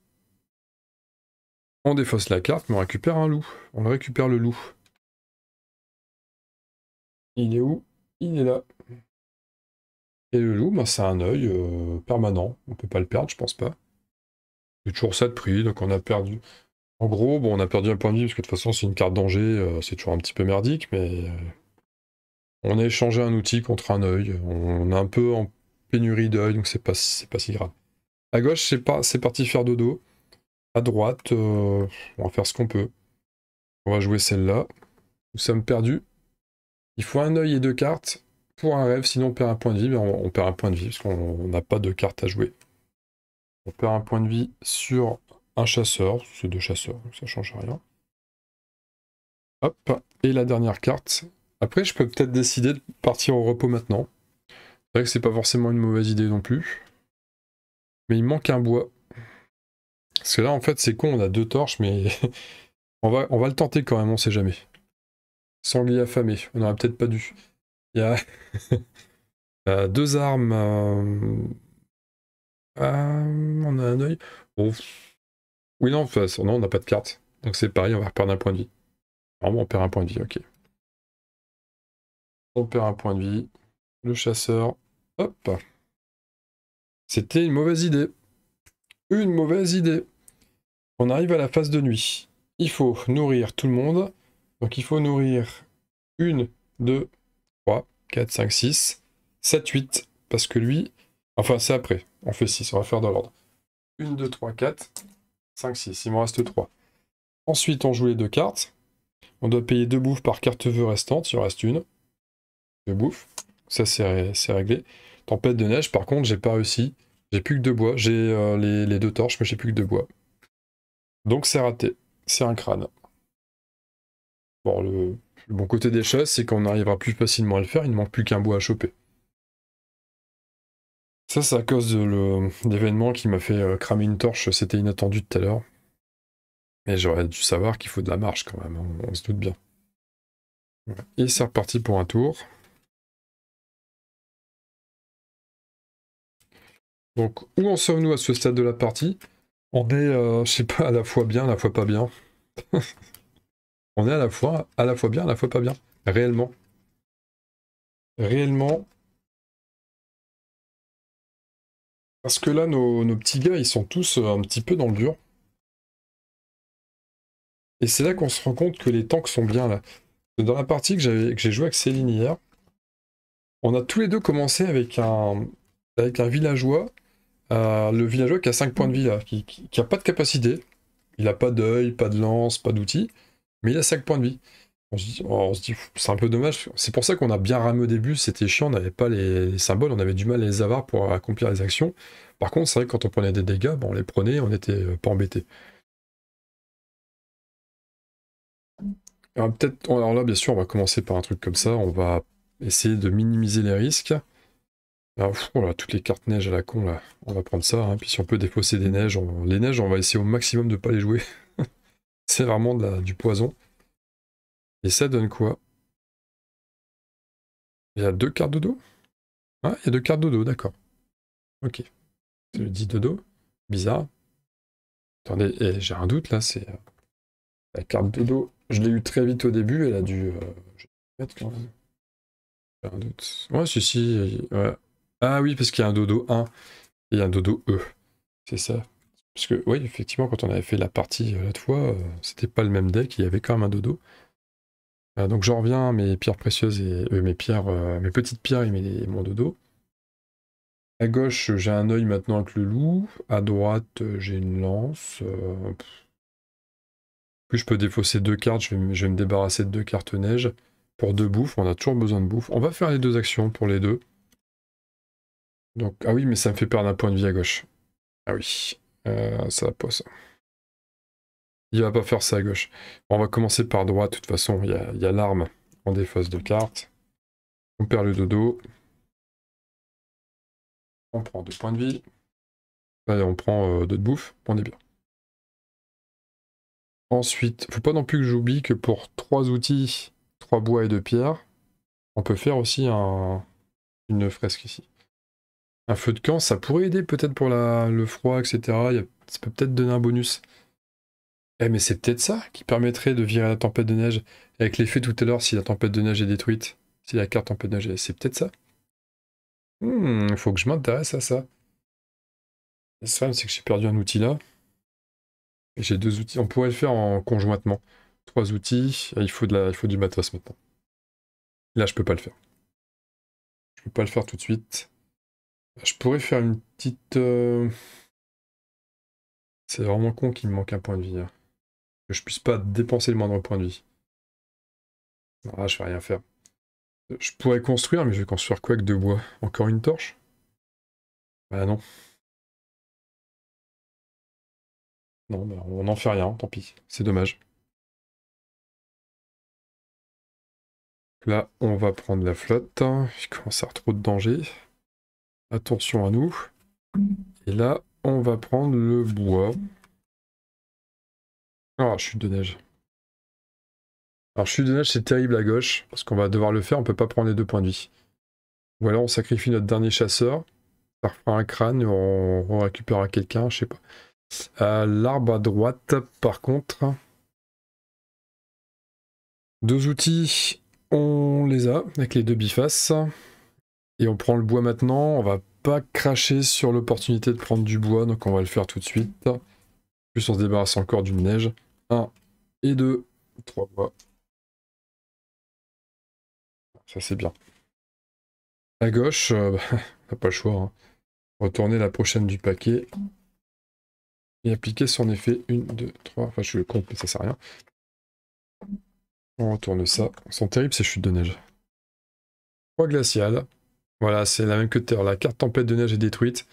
on défausse la carte, mais on récupère un loup. On récupère le loup. Il est où Il est là. Et le loup, ben, c'est un œil euh, permanent. On peut pas le perdre, je pense pas. C'est toujours ça de prix, donc on a perdu. En gros, bon, on a perdu un point de vie, parce que de toute façon, c'est une carte danger, euh, c'est toujours un petit peu merdique, mais euh, on a échangé un outil contre un œil. On est un peu en pénurie d'œil, donc c'est pas, pas si grave. À gauche, c'est parti faire dodo. À droite, euh, on va faire ce qu'on peut. On va jouer celle-là. Nous sommes perdus. Il faut un œil et deux cartes pour un rêve, sinon on perd un point de vie. on, perd un point de vie parce qu'on n'a pas de carte à jouer. On perd un point de vie sur un chasseur. C'est deux chasseurs, ça change rien. Hop, et la dernière carte. Après, je peux peut-être décider de partir au repos maintenant. C'est vrai que c'est pas forcément une mauvaise idée non plus. Mais il manque un bois. Parce que là, en fait, c'est con, on a deux torches, mais on, va, on va le tenter quand même, on sait jamais. Sanglier affamé, on n'aurait peut-être pas dû. Il y a euh, deux armes. Euh, euh, on a un oeil... Oui, non, non on n'a pas de carte. Donc c'est pareil, on va perdre un point de vie. Normalement, on perd un point de vie, ok. On perd un point de vie. Le chasseur. Hop. C'était une mauvaise idée. Une mauvaise idée. On arrive à la phase de nuit. Il faut nourrir tout le monde. Donc il faut nourrir 1, 2, 3, 4, 5, 6, 7, 8. Parce que lui... Enfin, c'est après. On fait 6, on va faire dans l'ordre. 1, 2, 3, 4, 5, 6. Il m'en reste 3. Ensuite, on joue les deux cartes. On doit payer deux bouffes par carte vœu restante. Il reste une. Deux bouffes. Ça, c'est réglé. Tempête de neige, par contre, j'ai pas réussi. J'ai plus que 2 bois. J'ai euh, les, deux torches, mais j'ai plus que 2 bois. Donc c'est raté. C'est un crâne. Bon, le, bon côté des choses, c'est qu'on arrivera plus facilement à le faire, il ne manque plus qu'un bout à choper. Ça, c'est à cause de l'événement qui m'a fait euh, cramer une torche, c'était inattendu tout à l'heure. Mais j'aurais dû savoir qu'il faut de la marche quand même, hein. on, se doute bien. Et c'est reparti pour un tour. Donc, où en sommes-nous à ce stade de la partie on est, euh, je sais pas, à la fois bien, à la fois pas bien. on est à la fois, à la fois bien, à la fois pas bien. Réellement. Réellement. Parce que là, nos, petits gars, ils sont tous euh, un petit peu dans le dur. Et c'est là qu'on se rend compte que les tanks sont bien là. Dans la partie que j'ai joué avec Céline hier, on a tous les deux commencé avec un, avec un villageois euh, le villageois qui a 5 points de vie, là, qui, n'a a pas de capacité, il a pas d'œil, pas de lance, pas d'outil, mais il a 5 points de vie. On se dit, c'est un peu dommage. C'est pour ça qu'on a bien ramé au début, c'était chiant, on n'avait pas les, symboles, on avait du mal à les avoir pour accomplir les actions. Par contre, c'est vrai que quand on prenait des dégâts, on les prenait, on n'était euh, pas embêté. Peut-être, alors là, bien sûr, on va commencer par un truc comme ça, on va essayer de minimiser les risques. Ah, oh toutes les cartes neige à la con, là, on va prendre ça. Hein. Puis si on peut défausser des neiges, les neiges, on va essayer au maximum de ne pas les jouer. C'est vraiment du poison. Et ça donne quoi Il y a deux cartes de Ah, il y a deux cartes dodo, d'accord. Ok. Le le de dodo Bizarre. Attendez, eh, j'ai un doute là, c'est... Euh, la carte de je l'ai eue très vite au début, elle a dû... Euh, j'ai un doute. Ouais, si, si. Ouais. Ah oui, parce qu'il y a un dodo 1 et un dodo E. C'est ça. Parce que, oui, effectivement, quand on avait fait la partie euh, la fois, euh, c'était pas le même deck, il y avait quand même un dodo. Euh, donc j'en reviens mes pierres précieuses et mes pierres, mes petites pierres et, mon dodo. À gauche, j'ai un œil maintenant avec le loup. À droite, j'ai une lance. Puis je peux défausser deux cartes. Je vais, je vais, me débarrasser de deux cartes neige. Pour deux bouffes, on a toujours besoin de bouffe. On va faire les deux actions pour les deux ah oui, mais ça me fait perdre un point de vie à gauche. Ah oui, euh, ça va pas ça. Il va pas faire ça à gauche. on va commencer par droit, de toute façon, il y a, l'arme en défausse de cartes. On perd le dodo. On prend deux points de vie. Allez, on prend euh, deux de bouffe, on est bien. Ensuite, faut pas non plus que j'oublie que pour trois outils, trois bois et deux pierres, on peut faire aussi un, une fresque ici. Un feu de camp, ça pourrait aider peut-être pour le froid, etc. ça peut peut-être donner un bonus. Eh, mais c'est peut-être ça qui permettrait de virer la tempête de neige. Avec l'effet tout à l'heure, si la tempête de neige est détruite, si la carte tempête de neige est... C'est peut-être ça. Il hmm, faut que je m'intéresse à ça. Le problème, c'est que j'ai perdu un outil là. j'ai deux outils. On pourrait le faire en conjointement. Trois outils, il faut, il faut du matos maintenant. Là, je peux pas le faire. Je peux pas le faire tout de suite. Je pourrais faire une petite... Euh, C'est vraiment con qu'il me manque un point de vie. Hein. Que je puisse pas dépenser le moindre point de vie. Ah, je vais rien faire. Euh, je pourrais construire, mais je vais construire quoi avec deux bois Encore une torche Ah non. Non, bah, on n'en fait rien, tant pis. C'est dommage. Là, on va prendre la flotte. Hein. Il commence à avoir trop de danger. Attention à nous. Et là, on va prendre le bois. Ah, chute de neige. Alors, chute de neige, c'est terrible à gauche, parce qu'on va devoir le faire, on peut pas prendre les deux points de vie. Voilà, on sacrifie notre dernier chasseur, Parfois un crâne, on, récupère récupérera quelqu'un, je sais pas. L'arbre à droite, par contre. Deux outils, on les a, avec les deux bifaces. Et on prend le bois maintenant. On va pas cracher sur l'opportunité de prendre du bois, donc on va le faire tout de suite. plus on se débarrasse encore d'une neige. 1 et 2. 3 bois. Ça c'est bien. À gauche, on euh, n'a bah, pas le choix. Hein. Retourner la prochaine du paquet. Et appliquer son effet. 1, 2, 3. Enfin je suis le compte, mais ça sert à rien. On retourne ça. Ils sont terribles ces chutes de neige. Trois glaciales. Voilà, c'est la même que Terre. La carte tempête de neige est détruite.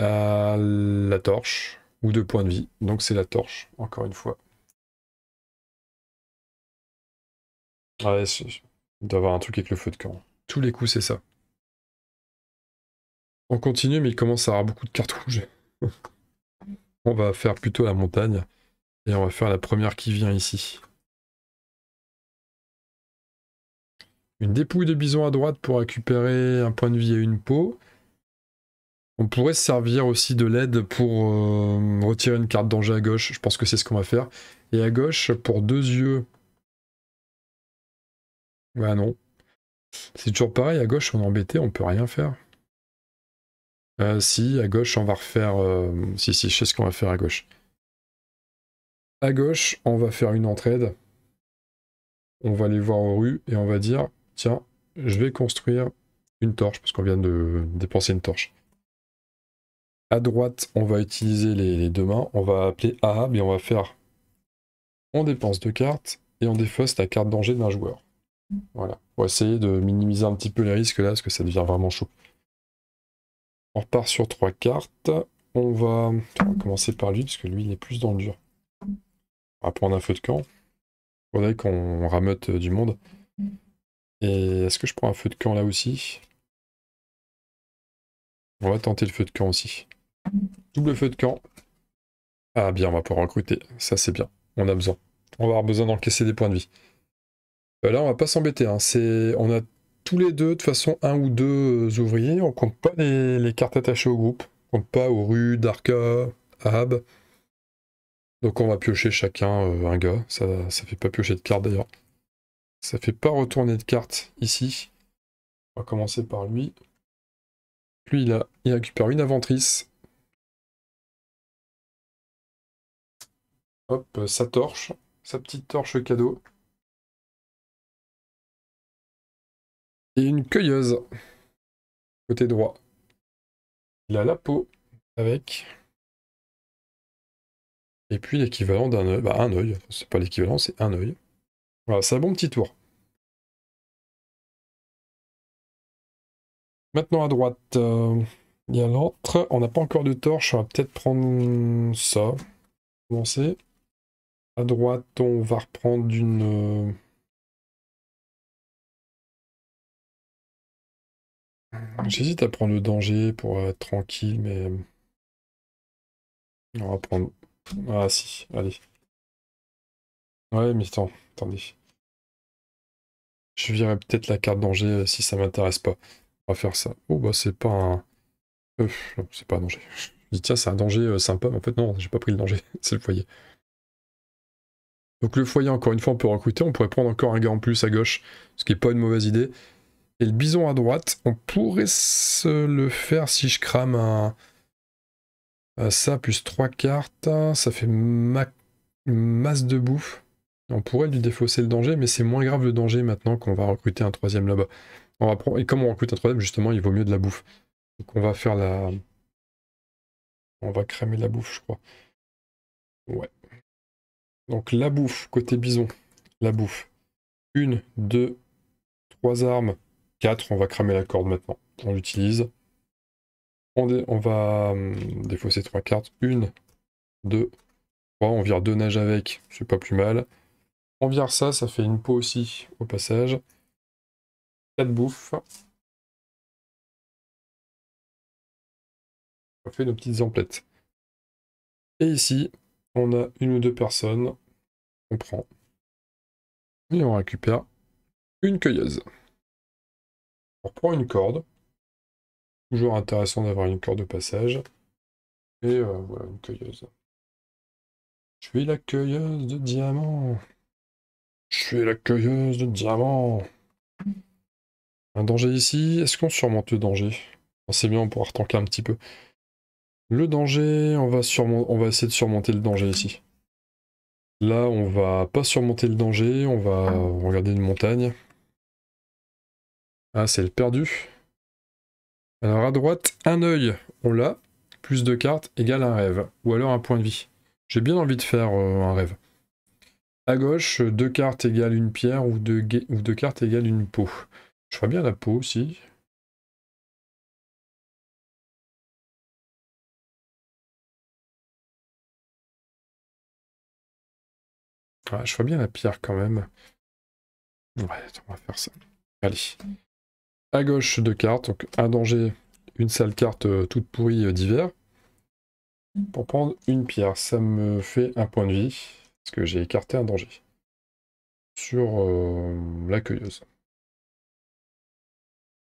Euh, la torche, ou deux points de vie. Donc c'est la torche, encore une fois. Ouais, il doit un truc avec le feu de camp. Tous les coups, c'est ça. On continue, mais il commence à avoir beaucoup de cartes rouges. on va faire plutôt la montagne. Et on va faire la première qui vient ici. Une dépouille de bison à droite pour récupérer un point de vie et une peau. On pourrait se servir aussi de l'aide pour euh, retirer une carte danger à gauche. Je pense que c'est ce qu'on va faire. Et à gauche, pour deux yeux. Bah non. C'est toujours pareil, à gauche on est embêté, on peut rien faire. Euh, si, à gauche on va refaire... Euh, si, si, je sais ce qu'on va faire à gauche. À gauche, on va faire une entraide. On va aller voir aux rues et on va dire Tiens, je vais construire une torche, parce qu'on vient de dépenser une torche. À droite, on va utiliser les, deux mains. On va appeler Ahab et on va faire... On dépense deux cartes et on défausse la carte danger d'un joueur. Voilà. On va essayer de minimiser un petit peu les risques là, parce que ça devient vraiment chaud. On repart sur trois cartes. On va, commencer par lui, parce que lui, il est plus dans le dur. On va prendre un feu de camp. Faudrait qu'on rameute du monde. Et euh, est-ce que je prends un feu de camp là aussi On va tenter le feu de camp aussi. Double feu de camp. Ah bien, on va pouvoir recruter. Ça c'est bien. On a besoin. On va avoir besoin d'encaisser des points de vie. Euh, là, on va pas s'embêter. Hein. on a tous les deux, de toute façon, un ou deux euh, ouvriers. On compte pas les, cartes attachées au groupe. On compte pas aux rues, Darka, Ab. Donc on va piocher chacun un gars. Ça, ça fait pas piocher de cartes d'ailleurs. Ça fait pas retourner de carte ici. On va commencer par lui. Lui, il, a, il récupère une aventrice. Hop, sa torche, sa petite torche cadeau. Et une cueilleuse, côté droit. Il a la peau avec. Et puis l'équivalent d'un oeil. Bah, un œil, c'est pas l'équivalent, c'est un oeil. Voilà, c'est un bon petit tour. Maintenant à droite, euh, il y a l'autre. On n'a pas encore de torche, on va peut-être prendre ça. Commencer. À droite, on va reprendre une... Euh, j'hésite à prendre le danger pour être tranquille, mais... On va prendre... Ah si, allez. Ouais, mais attends, attendez. Je virerai peut-être la carte danger euh, si ça m'intéresse pas. On va faire ça. Oh bah c'est pas un... Euh, c'est pas un danger. Je dis tiens c'est un danger euh, sympa, mais en fait non, j'ai pas pris le danger, c'est le foyer. Donc le foyer, encore une fois, on peut recruter, on pourrait prendre encore un gars en plus à gauche, ce qui est pas une mauvaise idée. Et le bison à droite, on pourrait se le faire si je crame un... ça plus trois cartes, ça fait une masse de bouffe on pourrait lui défausser le danger, mais c'est moins grave le danger maintenant qu'on va recruter un troisième là-bas. On va Et comme on recrute un troisième, justement, il vaut mieux de la bouffe. Donc on va faire la... On va cramer la bouffe, je crois. Ouais. Donc la bouffe, côté bison. La bouffe. Une, deux, trois armes. Quatre, on va cramer la corde maintenant. On l'utilise. On, on, va hum, défausser trois cartes. Une, deux, trois. On vire deux nages avec. C'est pas plus mal. On vire ça, ça fait une peau aussi, au passage. 4 bouffes. On fait nos petites emplettes. Et ici, on a une ou deux personnes. On prend. Et on récupère une cueilleuse. On reprend une corde. Toujours intéressant d'avoir une corde au passage. Et euh, voilà, une cueilleuse. Je suis la cueilleuse de diamants. Je suis la cueilleuse de diamants. Un danger ici. Est-ce qu'on surmonte le danger C'est bien, on pourra retanker un petit peu. Le danger, on va, on va essayer de surmonter le danger ici. Là, on va pas surmonter le danger, on va regarder une montagne. Ah, c'est le perdu. Alors à droite, un œil, on l'a. Plus de cartes égale un rêve, ou alors un point de vie. J'ai bien envie de faire euh, un rêve. À gauche, deux cartes égale une pierre ou deux, ou deux cartes égale une peau. Je vois bien la peau aussi. je vois bien la pierre quand même. Ouais, on va faire ça. Allez. À gauche, deux cartes. Donc un danger, une sale carte euh, toute pourrie euh, d'hiver. Pour prendre une pierre, ça me fait un point de vie que j'ai écarté un danger. Sur euh, la cueilleuse.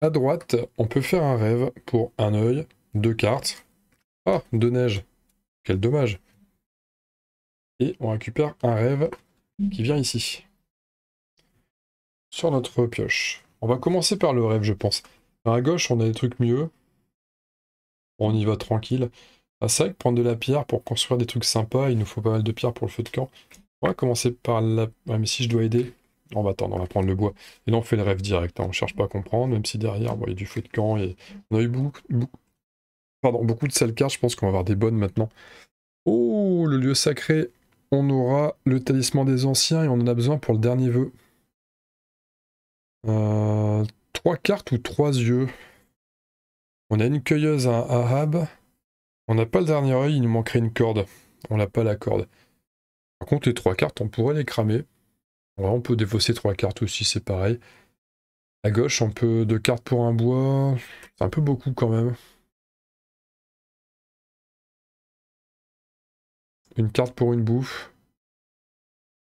À droite, on peut faire un rêve pour un œil, deux cartes. Ah, deux neige. Quel dommage. Et on récupère un rêve qui vient ici. Sur notre pioche. On va commencer par le rêve, je pense. À gauche, on a des trucs mieux. On y va tranquille. Ah, c'est prendre de la pierre pour construire des trucs sympas, il nous faut pas mal de pierres pour le feu de camp. On va commencer par la... Même mais si je dois aider... On va attendre, on va prendre le bois. Et là, on fait le rêve direct, hein. on cherche pas à comprendre, même si derrière, bon, il y a du feu de camp. Et... On a eu beaucoup, Pardon, beaucoup de sales cartes, je pense qu'on va avoir des bonnes maintenant. Oh, le lieu sacré, on aura le talisman des anciens et on en a besoin pour le dernier vœu. Euh, trois cartes ou trois yeux On a une cueilleuse à Ahab. On n'a pas le dernier œil, il nous manquerait une corde. On n'a pas la corde. Par contre, les trois cartes, on pourrait les cramer. on peut défausser trois cartes aussi, c'est pareil. À gauche, on peut deux cartes pour un bois. C'est un peu beaucoup quand même. Une carte pour une bouffe.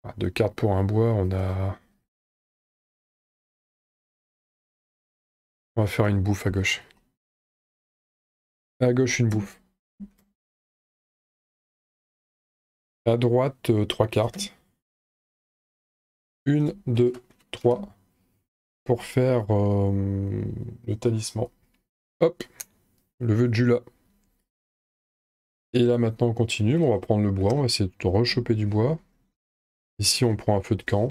Ah, deux cartes pour un bois, on a... On va faire une bouffe à gauche. À gauche, une bouffe. À droite, euh, trois cartes. Une, deux, trois. Pour faire euh, le talisman. Hop. Le vœu de Jula. Et là maintenant on continue, on va prendre le bois, on va essayer de rechoper du bois. Ici on prend un feu de camp.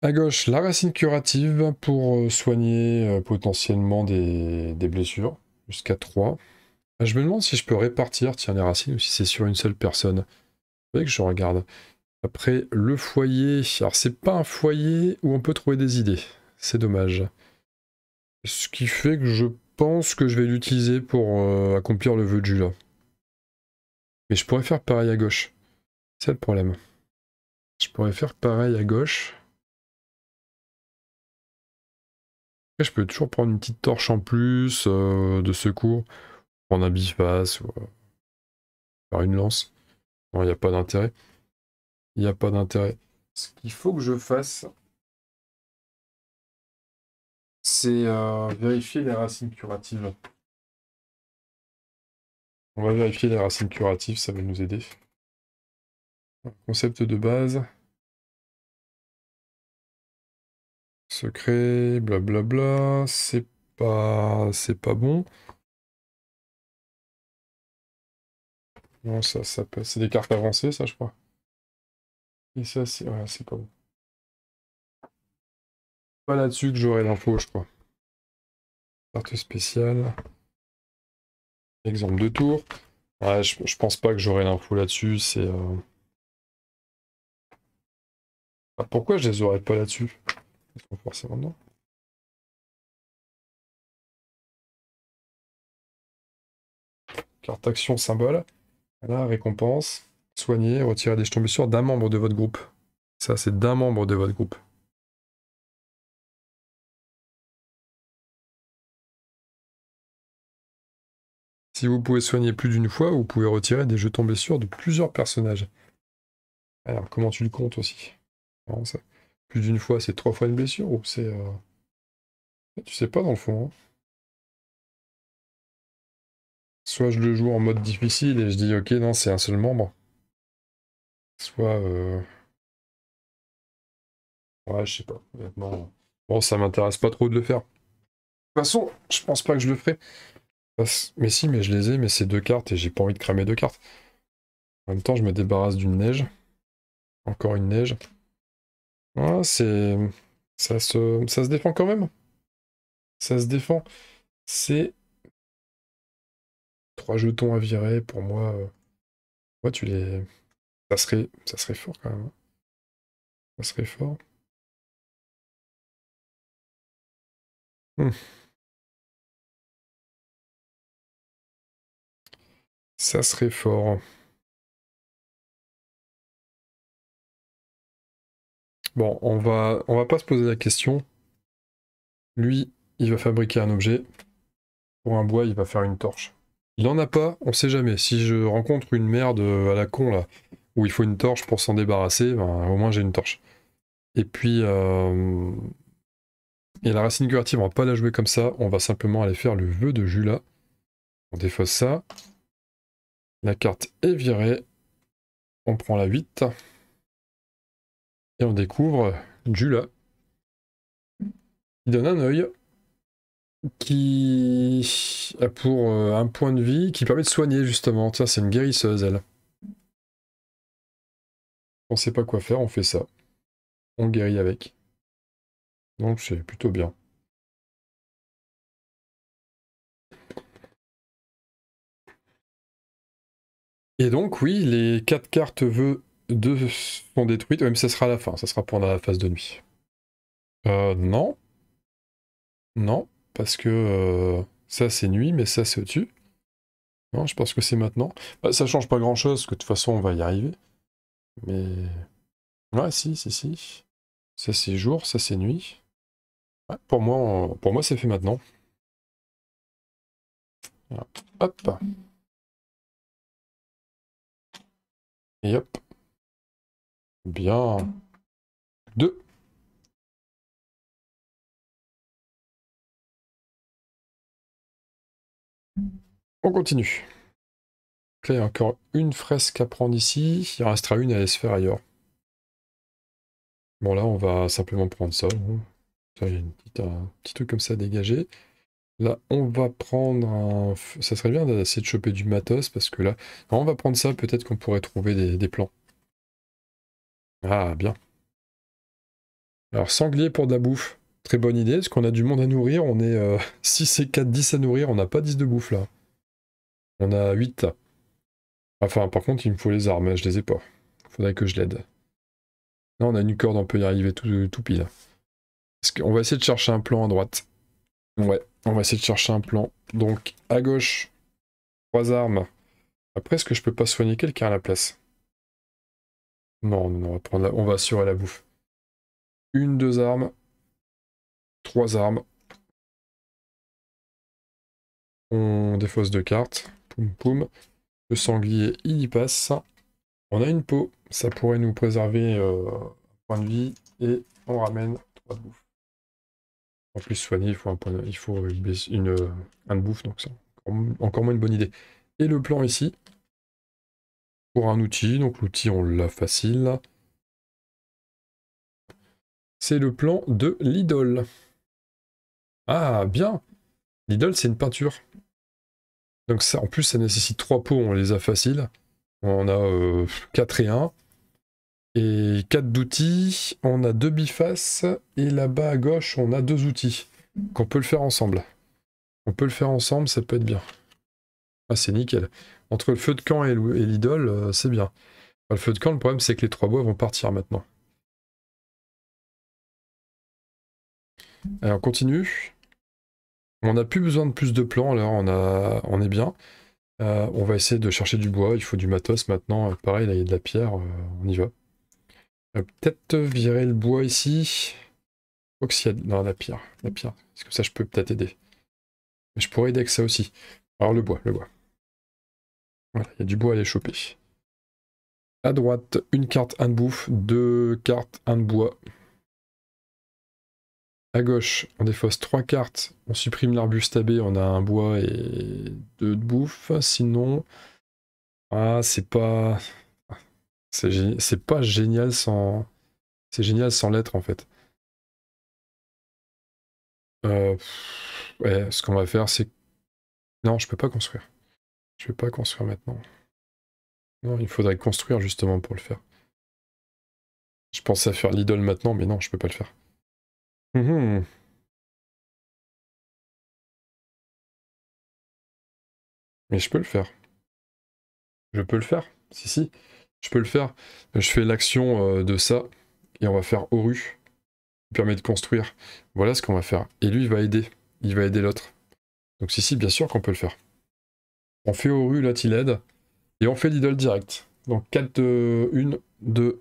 À gauche, la racine curative pour euh, soigner potentiellement des, des blessures, jusqu'à trois. Ah, je me demande si je peux répartir, tiens, les racines, ou si c'est sur une seule personne. Vous voyez que je regarde. Après, le foyer. Alors, c'est pas un foyer où on peut trouver des idées. C'est dommage. Ce qui fait que je pense que je vais l'utiliser pour euh, accomplir le vœu de Jules. Mais je pourrais faire pareil à gauche. C'est le problème. Je pourrais faire pareil à gauche. je peux toujours prendre une petite torche en plus euh, de secours prendre un biface ou par euh, une lance. Non, il n'y a pas d'intérêt. Il n'y a pas d'intérêt. Ce qu'il faut que je fasse, c'est euh, vérifier les racines curatives. On va vérifier les racines curatives, ça va nous aider. Concept de base. Secret, blablabla, c'est pas, c'est pas bon. Non, ça, ça c'est des cartes avancées, ça, je crois. Et ça, c'est ouais, pas bon. Pas là-dessus que j'aurai l'info, je crois. Carte spéciale. Exemple de tour. Ouais, je, pense pas que j'aurai l'info là-dessus, c'est... Euh, ah, pourquoi je les aurais pas là-dessus Est-ce Carte action symbole. Voilà, récompense. Soigner, retirer des jetons blessures d'un membre de votre groupe. Ça, c'est d'un membre de votre groupe. Si vous pouvez soigner plus d'une fois, vous pouvez retirer des jetons blessures de plusieurs personnages. Alors, comment tu le comptes aussi Plus d'une fois, c'est trois fois une blessure ou c'est... Euh, tu sais pas dans le fond. Hein. Soit je le joue en mode difficile et je dis ok non c'est un seul membre. Soit... Euh... Ouais je sais pas. bon ça m'intéresse pas trop de le faire. De toute façon je pense pas que je le ferai. Mais si mais je les ai mais c'est deux cartes et j'ai pas envie de cramer deux cartes. En même temps je me débarrasse d'une neige. Encore une neige. Ouais c'est... Ça ça se défend quand même. Ça se défend. C'est trois jetons à virer, pour moi, euh, moi tu les. Ça serait, ça serait fort quand même. Hein. Ça serait fort. Hmm. Ça serait fort. Bon, on va, on va pas se poser la question. Lui, il va fabriquer un objet. Pour un bois, il va faire une torche. Il en a pas, on sait jamais. Si je rencontre une merde euh, à la con là, où il faut une torche pour s'en débarrasser, ben, au moins j'ai une torche. Et puis, euh, et la racine curative, on va pas la jouer comme ça, on va simplement aller faire le vœu de Jula. On défausse ça. La carte est virée. On prend la 8. Et on découvre Jula. Il donne un œil qui a euh, pour euh, un point de vie qui permet de soigner justement. Ça, c'est une guérisseuse, elle. On sait pas quoi faire, on fait ça. On guérit avec. Donc c'est plutôt bien. Et donc oui, les quatre cartes vœux sont détruites, même ça sera à la fin, ça sera pendant la phase de nuit. Euh, non. Non parce que euh, ça c'est nuit, mais ça c'est au-dessus. Non, hein, je pense que c'est maintenant. Ça bah, ça change pas grand-chose, que de toute façon on va y arriver. Mais... Ouais, si, si, si. Ça c'est jour, ça c'est nuit. pour moi, pour moi c'est fait maintenant. Hop. Et hop. Bien. Deux. On continue. Il y a encore une fresque à prendre ici. Il en restera une à aller se faire ailleurs. Bon, là, on va simplement prendre ça. Hein. il y a un petit truc comme ça à dégager. Là, on va prendre un... Ça serait bien d'essayer de choper du matos, parce que là... on va prendre ça, peut-être qu'on pourrait trouver des, plans. Ah, bien. Alors, sanglier pour de la bouffe. Très bonne idée, parce qu'on a du monde à nourrir. On est euh, 6 et 4, 10 à nourrir. On n'a pas 10 de bouffe, là. On a 8. Enfin, par contre, il me faut les armes, je les ai pas. Faudrait que je l'aide. Non, on a une corde, on peut y arriver tout, tout pile. on va essayer de chercher un plan à droite. Ouais, on va essayer de chercher un plan. Donc, à gauche, trois armes. Après, est-ce que je peux pas soigner quelqu'un à la place Non, on va, prendre on va assurer la bouffe. Une, deux armes. Trois armes. On défausse deux cartes poum Le sanglier, il y passe. On a une peau, ça pourrait nous préserver euh, un point de vie et on ramène trois de bouffe. En plus soigner, il faut un point il faut une, euh, un de bouffe, donc c'est encore, moins une bonne idée. Et le plan ici, pour un outil, donc l'outil on l'a facile. C'est le plan de l'idole. Ah bien L'idole c'est une peinture. Donc ça, en plus, ça nécessite trois pots, on les a faciles. On a euh, quatre 4 et 1. Et 4 d'outils, on a deux bifaces, et là-bas à gauche, on a deux outils, qu'on peut le faire ensemble. On peut le faire ensemble, ça peut être bien. Ah, c'est nickel. Entre le feu de camp et l'idole, euh, c'est bien. le feu de camp, le problème, c'est que les trois bois vont partir maintenant. Alors, on continue. On n'a plus besoin de plus de plans, alors on, a, on est bien. Euh, on va essayer de chercher du bois, il faut du matos maintenant. Euh, pareil, là, il y a de la pierre, euh, on y va. peut-être virer le bois ici. Je Non, la pierre, la pierre. est-ce que ça, je peux peut-être aider. je pourrais aider avec ça aussi. Alors, le bois, le bois. Voilà, il y a du bois à aller choper. À droite, une carte, un de bouffe, deux cartes, un de bois. À gauche, on défausse trois cartes, on supprime l'arbuste B. on a un bois et deux de bouffe. Sinon, ah, c'est pas... C'est pas génial sans... C'est génial sans l'être, en fait. Euh, ouais, ce qu'on va faire, c'est... Non, je peux pas construire. Je peux pas construire maintenant. Non, il faudrait construire, justement, pour le faire. Je pensais à faire l'idole maintenant, mais non, je peux pas le faire. Mm-hmm. Mais je peux le faire. Je peux le faire. Si, si. Je peux le faire. Je fais l'action euh, de ça. Et on va faire Oru. Qui permet de construire. Voilà ce qu'on va faire. Et lui, il va aider. Il va aider l'autre. Donc si, si, bien sûr qu'on peut le faire. On fait Oru, là, il aide. Et on fait l'idole direct. Donc 4, 1, 2,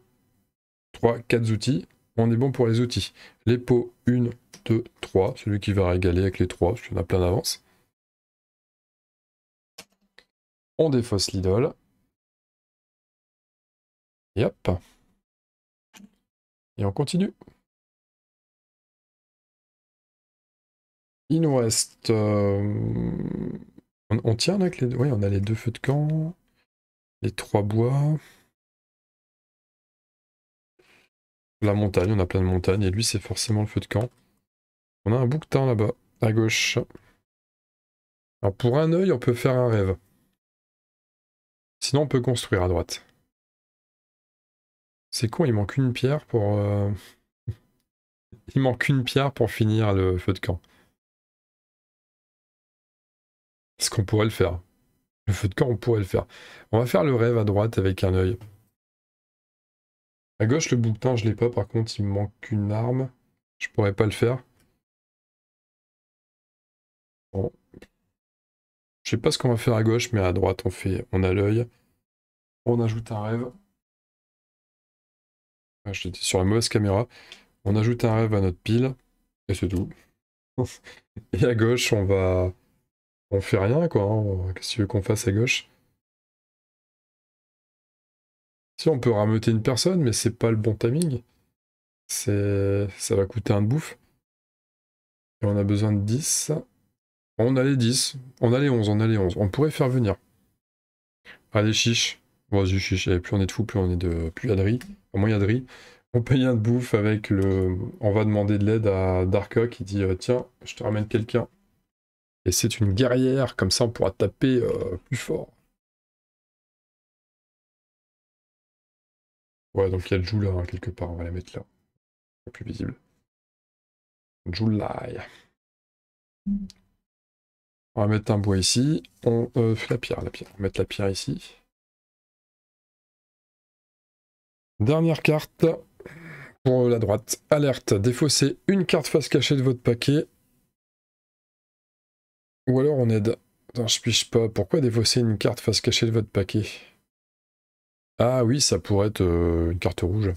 3, 4 outils on est bon pour les outils. Les pots 1, 2, 3, celui qui va régaler avec les 3, parce qu'il en a plein d'avance. On défausse l'idole. Et hop. Et on continue. Il nous reste... Euh, on, on, tient avec les deux... Oui, on a les deux feux de camp. Les trois bois. La montagne, on a plein de montagnes, et lui c'est forcément le feu de camp. On a un bouquetin là-bas, à gauche. Alors pour un œil, on peut faire un rêve. Sinon on peut construire à droite. C'est con, il manque une pierre pour... Euh, il manque une pierre pour finir le feu de camp. Est-ce qu'on pourrait le faire Le feu de camp, on pourrait le faire. On va faire le rêve à droite avec un œil. À gauche, le bouquetin, je l'ai pas. Par contre, il me manque une arme. Je pourrais pas le faire. Je sais pas ce qu'on va faire à gauche, mais à droite, on fait, on a l'œil. On ajoute un rêve. Ah, j'étais sur la mauvaise caméra. On ajoute un rêve à notre pile. Et c'est tout. et à gauche, on va... On fait rien, quoi. Hein. Qu'est-ce que qu'on fasse à gauche si on peut rameuter une personne, mais c'est pas le bon timing. C'est, ça va coûter un de bouffe. Et on a besoin de 10. On a les 10. On a les 11. On a les 11. On pourrait faire venir. Allez, chiche. Vas-y, chiche. Eh, plus on est de fou, plus on est de. Plus il y a de riz. Au moins, il y a de riz. On paye un de bouffe avec le. On va demander de l'aide à Darka qui dit euh, Tiens, je te ramène quelqu'un. Et c'est une guerrière. Comme ça, on pourra taper euh, plus fort. Ouais, donc il y a Joule là, hein, quelque part, on va la mettre là. La plus visible. là. On va mettre un bois ici. On fait euh, la pierre, la pierre. On va mettre la pierre ici. Dernière carte pour la droite. Alerte, défaussez une carte face cachée de votre paquet. Ou alors on aide. Attends, je sais pas. Pourquoi défausser une carte face cachée de votre paquet ah oui, ça pourrait être euh, une carte rouge.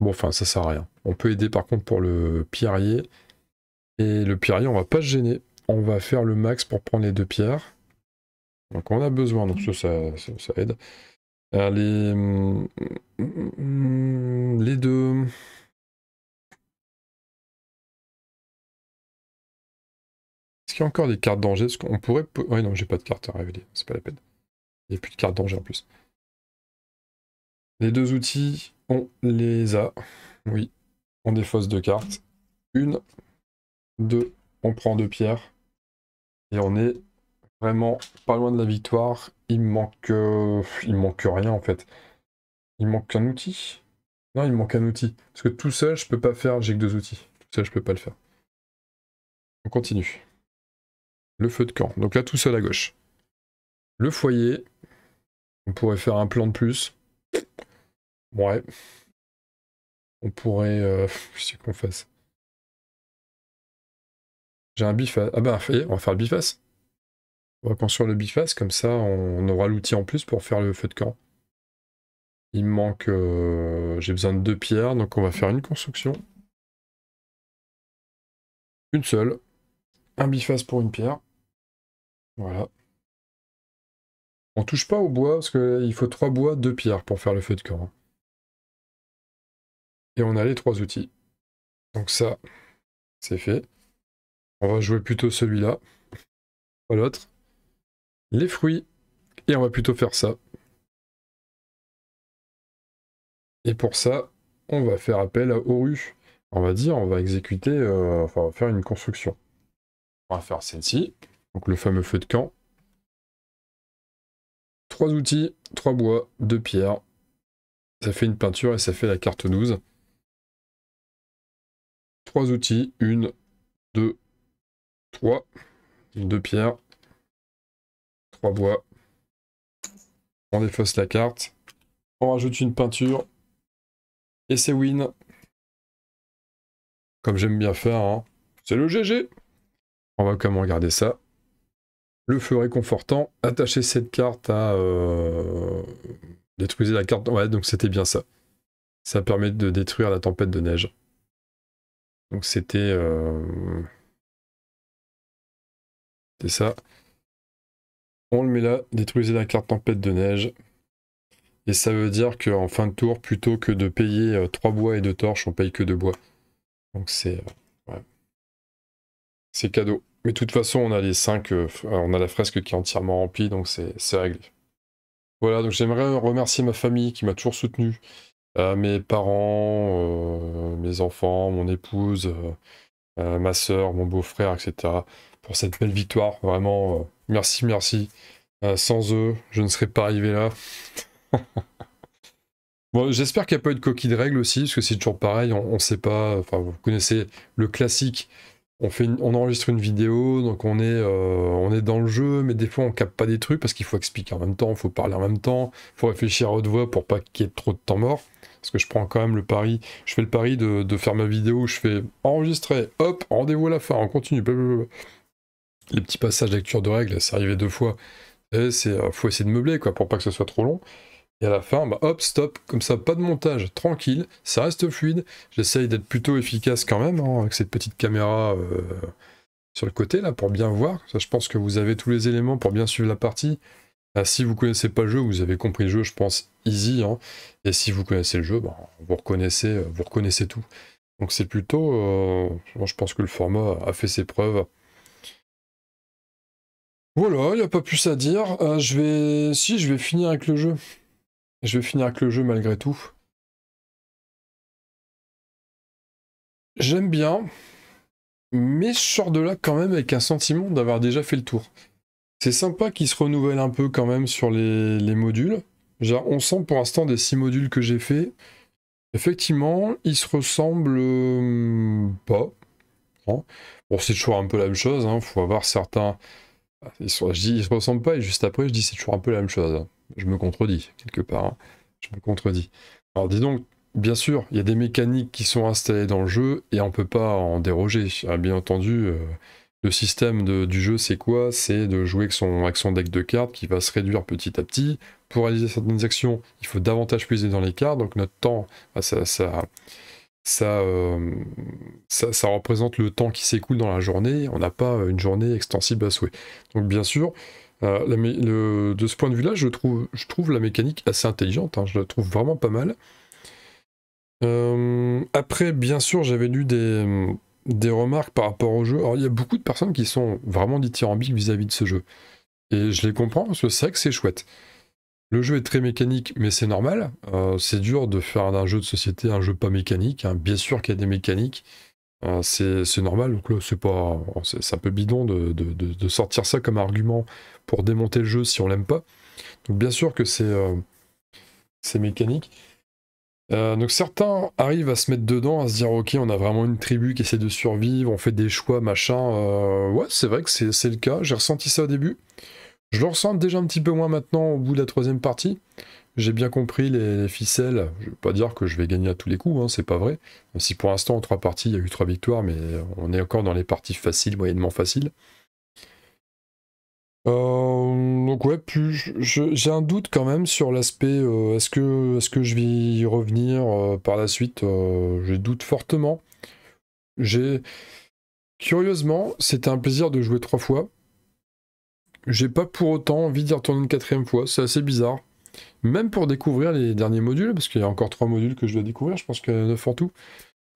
Bon, enfin, ça sert à rien. On peut aider par contre pour le pierrier. Et le pierrier, on va pas se gêner. On va faire le max pour prendre les deux pierres. Donc on a besoin, donc ça, ça, aide. Euh, les, mm, mm, mm, les deux... Est-ce qu'il y a encore des cartes dangereuses ce qu'on pourrait... Oui, non, j'ai pas de carte à révéler, c'est pas la peine. Il n'y a plus de carte danger en plus. Les deux outils, on les a. Oui, on défausse deux cartes. Une, deux, on prend deux pierres. Et on est vraiment pas loin de la victoire. Il manque, euh, il manque rien en fait. Il manque un outil. Non, il manque un outil. Parce que tout seul, je peux pas faire. J'ai que deux outils. Tout seul, je peux pas le faire. On continue. Le feu de camp. Donc là, tout seul à gauche. Le foyer. On pourrait faire un plan de plus. Ouais. On pourrait... Euh, qu'on fasse. J'ai un biface. Ah ben, on va faire le biface. On va construire le biface, comme ça on aura l'outil en plus pour faire le feu de camp. Il me manque... Euh, j'ai besoin de deux pierres, donc on va faire une construction. Une seule. Un biface pour une pierre. Voilà. On touche pas au bois, parce qu'il faut trois bois, deux pierres pour faire le feu de camp. Et on a les trois outils. Donc ça, c'est fait. On va jouer plutôt celui-là, pas l'autre. Les fruits, et on va plutôt faire ça. Et pour ça, on va faire appel à Oru. On va dire, on va exécuter, euh, enfin, on va faire une construction. On va faire celle-ci, donc le fameux feu de camp. Trois outils, trois bois, deux pierres. Ça fait une peinture et ça fait la carte 12. Trois outils, une, deux, trois. Deux pierres, trois bois. On défausse la carte. On rajoute une peinture. Et c'est win. Comme j'aime bien faire, hein. c'est le GG. On va quand même regarder ça le feu réconfortant, attachez cette carte à... Euh, détruisez la carte... Ouais, donc c'était bien ça. Ça permet de détruire la tempête de neige. Donc c'était... Euh, c'était ça. On le met là, détruisez la carte tempête de neige. Et ça veut dire qu'en fin de tour, plutôt que de payer 3 euh, bois et 2 torches, on paye que 2 bois. Donc c'est... Euh, ouais. C'est cadeau. Mais de toute façon, on a les cinq, euh, euh, on a la fresque qui est entièrement remplie, donc c'est réglé. Voilà, donc j'aimerais remercier ma famille qui m'a toujours soutenu, euh, mes parents, mes enfants, mon épouse, ma soeur, mon beau-frère, etc. pour cette belle victoire. Vraiment, merci, merci. sans eux, je ne serais pas arrivé là. Bon, j'espère qu'il n'y a pas eu de coquille de règle aussi, parce que c'est toujours pareil, on ne sait pas. Enfin, vous connaissez le classique on, fait enregistre une vidéo, donc euh, on est, dans le jeu, mais des fois on capte pas des trucs parce qu'il faut expliquer en même temps, il faut parler en même temps, il faut réfléchir à haute voix pour pas qu'il y ait trop de temps mort. Parce que je prends quand même le pari, je fais le pari de, faire ma vidéo, je fais enregistrer, hop, rendez-vous à la fin, on continue, blablabla. Les petits passages lecture de règles, c'est arrivé deux fois. il c'est, euh, faut essayer de meubler, quoi, pour pas que ce soit trop long. Et à la fin, bah, hop, stop, comme ça, pas de montage, tranquille, ça reste fluide. J'essaye d'être plutôt efficace quand même, hein, avec cette petite caméra euh, sur le côté là, pour bien voir. je pense que vous avez tous les éléments pour bien suivre la partie. Ah, si vous connaissez pas le jeu, vous avez compris le jeu, je pense, easy. Hein. Et si vous connaissez le jeu, bah, vous, reconnaissez, euh, vous reconnaissez tout. Donc c'est plutôt... Euh, je pense que le format a fait ses preuves. Voilà, il n'y a pas plus à dire. je vais... Si, je vais finir avec le jeu. Je vais finir avec le jeu malgré tout. J'aime bien, mais je sors de là quand même avec un sentiment d'avoir déjà fait le tour. C'est sympa qu'il se renouvelle un peu quand même sur les, modules. on sent pour l'instant des six modules que j'ai fait. Effectivement, ils se ressemblent euh, pas. Hein. Bon, c'est toujours un peu la même chose. Il hein. Faut avoir certains. je dis, ils se ressemblent pas et juste après, je dis c'est toujours un peu la même chose. Hein je me contredis quelque part. Hein. Je me contredis. Alors dis donc, bien sûr, il y a des mécaniques qui sont installées dans le jeu et on peut pas en déroger. bien entendu, euh, le système du jeu, c'est quoi C'est de jouer avec son, action deck de cartes qui va se réduire petit à petit. Pour réaliser certaines actions, il faut davantage puiser dans les cartes, donc notre temps, bah, ça, ça euh, ça, ça, représente le temps qui s'écoule dans la journée. On n'a pas une journée extensible à souhait. Donc bien sûr, euh, de ce point de vue-là, je trouve, je trouve la mécanique assez intelligente, hein, je la trouve vraiment pas mal. Euh, après, bien sûr, j'avais lu des, des, remarques par rapport au jeu. Alors, il y a beaucoup de personnes qui sont vraiment dithyrambiques vis-à-vis de ce jeu. Et je les comprends, parce que c'est vrai que c'est chouette. Le jeu est très mécanique, mais c'est normal. Euh, c'est dur de faire d'un jeu de société un jeu pas mécanique. Hein. Bien sûr qu'il y a des mécaniques, euh, c'est normal, donc là, c'est pas. un peu bidon de, de, de, sortir ça comme argument pour démonter le jeu si on l'aime pas. Donc bien sûr que c'est euh, mécanique. Euh, donc certains arrivent à se mettre dedans, à se dire ok on a vraiment une tribu qui essaie de survivre, on fait des choix, machin. ouais c'est vrai que c'est le cas, j'ai ressenti ça au début. Je le ressens déjà un petit peu moins maintenant au bout de la troisième partie j'ai bien compris les, ficelles. Je ne vais pas dire que je vais gagner à tous les coups, hein, c'est pas vrai. Même si pour l'instant, en trois parties, il y a eu trois victoires, mais on est encore dans les parties faciles, moyennement faciles. Euh, donc ouais, plus j'ai un doute quand même sur l'aspect. Euh, est-ce que est-ce que je vais y revenir euh, par la suite Je doute fortement. J'ai curieusement, c'était un plaisir de jouer trois fois. J'ai pas pour autant envie d'y retourner une quatrième fois. C'est assez bizarre même pour découvrir les derniers modules, parce qu'il y a encore trois modules que je dois découvrir, je pense qu'il y en a neuf en tout.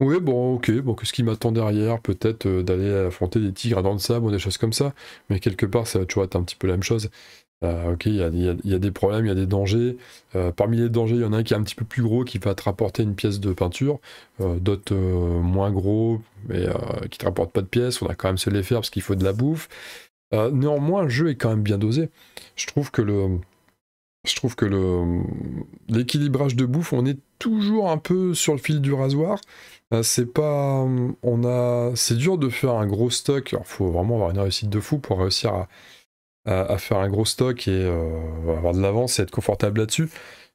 Oui, bon, ok, bon, qu'est-ce qui m'attend derrière Peut-être euh, d'aller affronter des tigres à dents de sable ou des choses comme ça, mais quelque part, ça va toujours être un petit peu la même chose. Euh, ok, il y a, des problèmes, il y a des dangers. Euh, parmi les dangers, il y en a un qui est un petit peu plus gros, qui va te rapporter une pièce de peinture. D'autres moins gros, mais qui te rapportent pas de pièces. On a quand même se les faire parce qu'il faut de la bouffe. néanmoins, le jeu est quand même bien dosé. Je trouve que le, je trouve que mm, l'équilibrage de bouffe, on est toujours un peu sur le fil du rasoir. Euh, c'est pas, mm, on a, c'est dur de faire un gros stock. Il faut vraiment avoir une réussite de fou pour réussir à, faire un gros stock et euh, avoir de l'avance et être confortable là-dessus.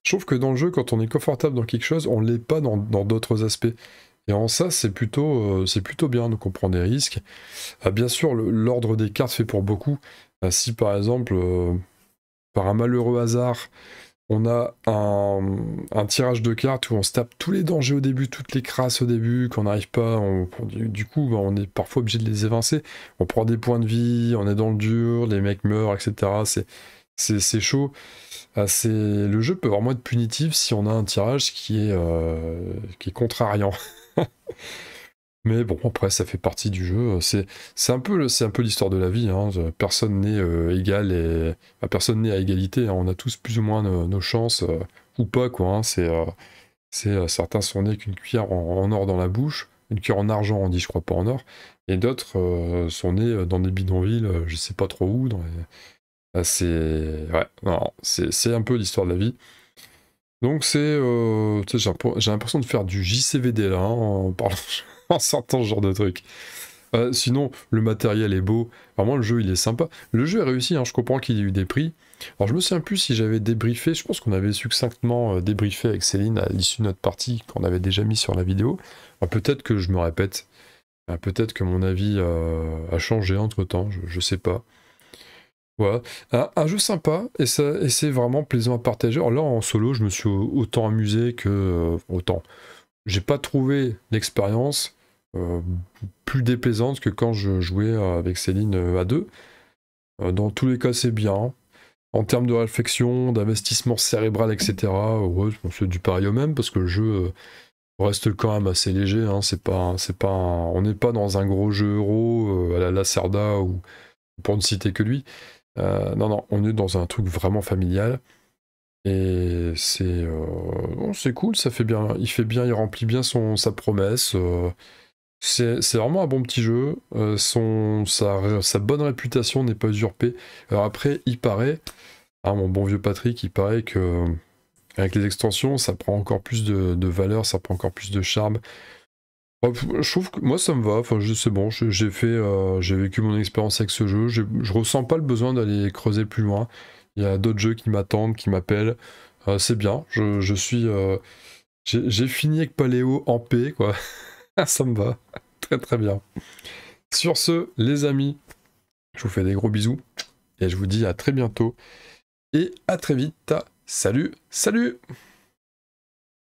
Je trouve que dans le jeu, quand on est confortable dans quelque chose, on l'est pas dans d'autres aspects. Et en ça, c'est plutôt, euh, plutôt bien. Donc on prend des risques. bien sûr, l'ordre des cartes fait pour beaucoup. si par exemple par un malheureux hasard, on a un, tirage de cartes où on se tape tous les dangers au début, toutes les crasses au début, qu'on n'arrive pas, on, du coup bah, on est parfois obligé de les évincer. On prend des points de vie, on est dans le dur, les mecs meurent, etc. C'est chaud. Euh, le jeu peut vraiment être punitif si on a un tirage qui est, euh, qui est contrariant. Mais bon, après, ça fait partie du jeu. C'est un peu, un peu l'histoire de la vie. Hein. Personne n'est euh, égal et personne n'est à égalité. Hein. On a tous plus ou moins nos, chances euh, ou pas, quoi. Hein. C'est euh, certains sont nés qu'une cuillère en, or dans la bouche, une cuillère en argent, on dit, je crois pas en or, et d'autres sont nés dans des bidonvilles, je sais pas trop où. Ah, c'est ouais, c'est un peu l'histoire de la vie. Donc c'est, j'ai l'impression de faire du JCVD là en parlant. en sortant ce genre de truc. Euh, sinon, le matériel est beau. Vraiment, le jeu, il est sympa. Le jeu est réussi, hein, je comprends qu'il y ait eu des prix. Alors, je me souviens plus si j'avais débriefé. Je pense qu'on avait succinctement euh, débriefé avec Céline à l'issue de notre partie, qu'on avait déjà mis sur la vidéo. Peut-être que je me répète. Peut-être que mon avis euh, a changé entre temps. Je, ne sais pas. Voilà. Un, jeu sympa et, ça, et c'est vraiment plaisant à partager. Alors là, en solo, je me suis autant amusé que. autant. J'ai pas trouvé l'expérience euh, plus déplaisante que quand je jouais euh, avec Céline euh, à deux. dans tous les cas, c'est bien. En termes de réflexion, d'investissement cérébral, etc., c'est on du pareil au même parce que le jeu reste quand même assez léger. Hein. C'est pas, c'est pas, on n'est pas dans un gros jeu euro à la Lacerda ou pour ne citer que lui. non, non, on est dans un truc vraiment familial. Et c'est c'est cool, ça fait bien, il fait bien, il remplit bien son, sa promesse. C'est vraiment un bon petit jeu. Euh, son, sa, bonne réputation n'est pas usurpée. Alors après, il paraît, hein, mon bon vieux Patrick, il paraît que avec les extensions, ça prend encore plus de, valeur, ça prend encore plus de charme. Je trouve que moi ça me va, enfin, c'est bon, j'ai fait, euh, j'ai vécu mon expérience avec ce jeu, je, ressens pas le besoin d'aller creuser plus loin. Il y a d'autres jeux qui m'attendent, qui m'appellent, euh, c'est bien, je, suis, j'ai fini avec Paléo en paix quoi. ça me va. Très très bien. Sur ce, les amis, je vous fais des gros bisous et je vous dis à très bientôt et à très vite. Salut, salut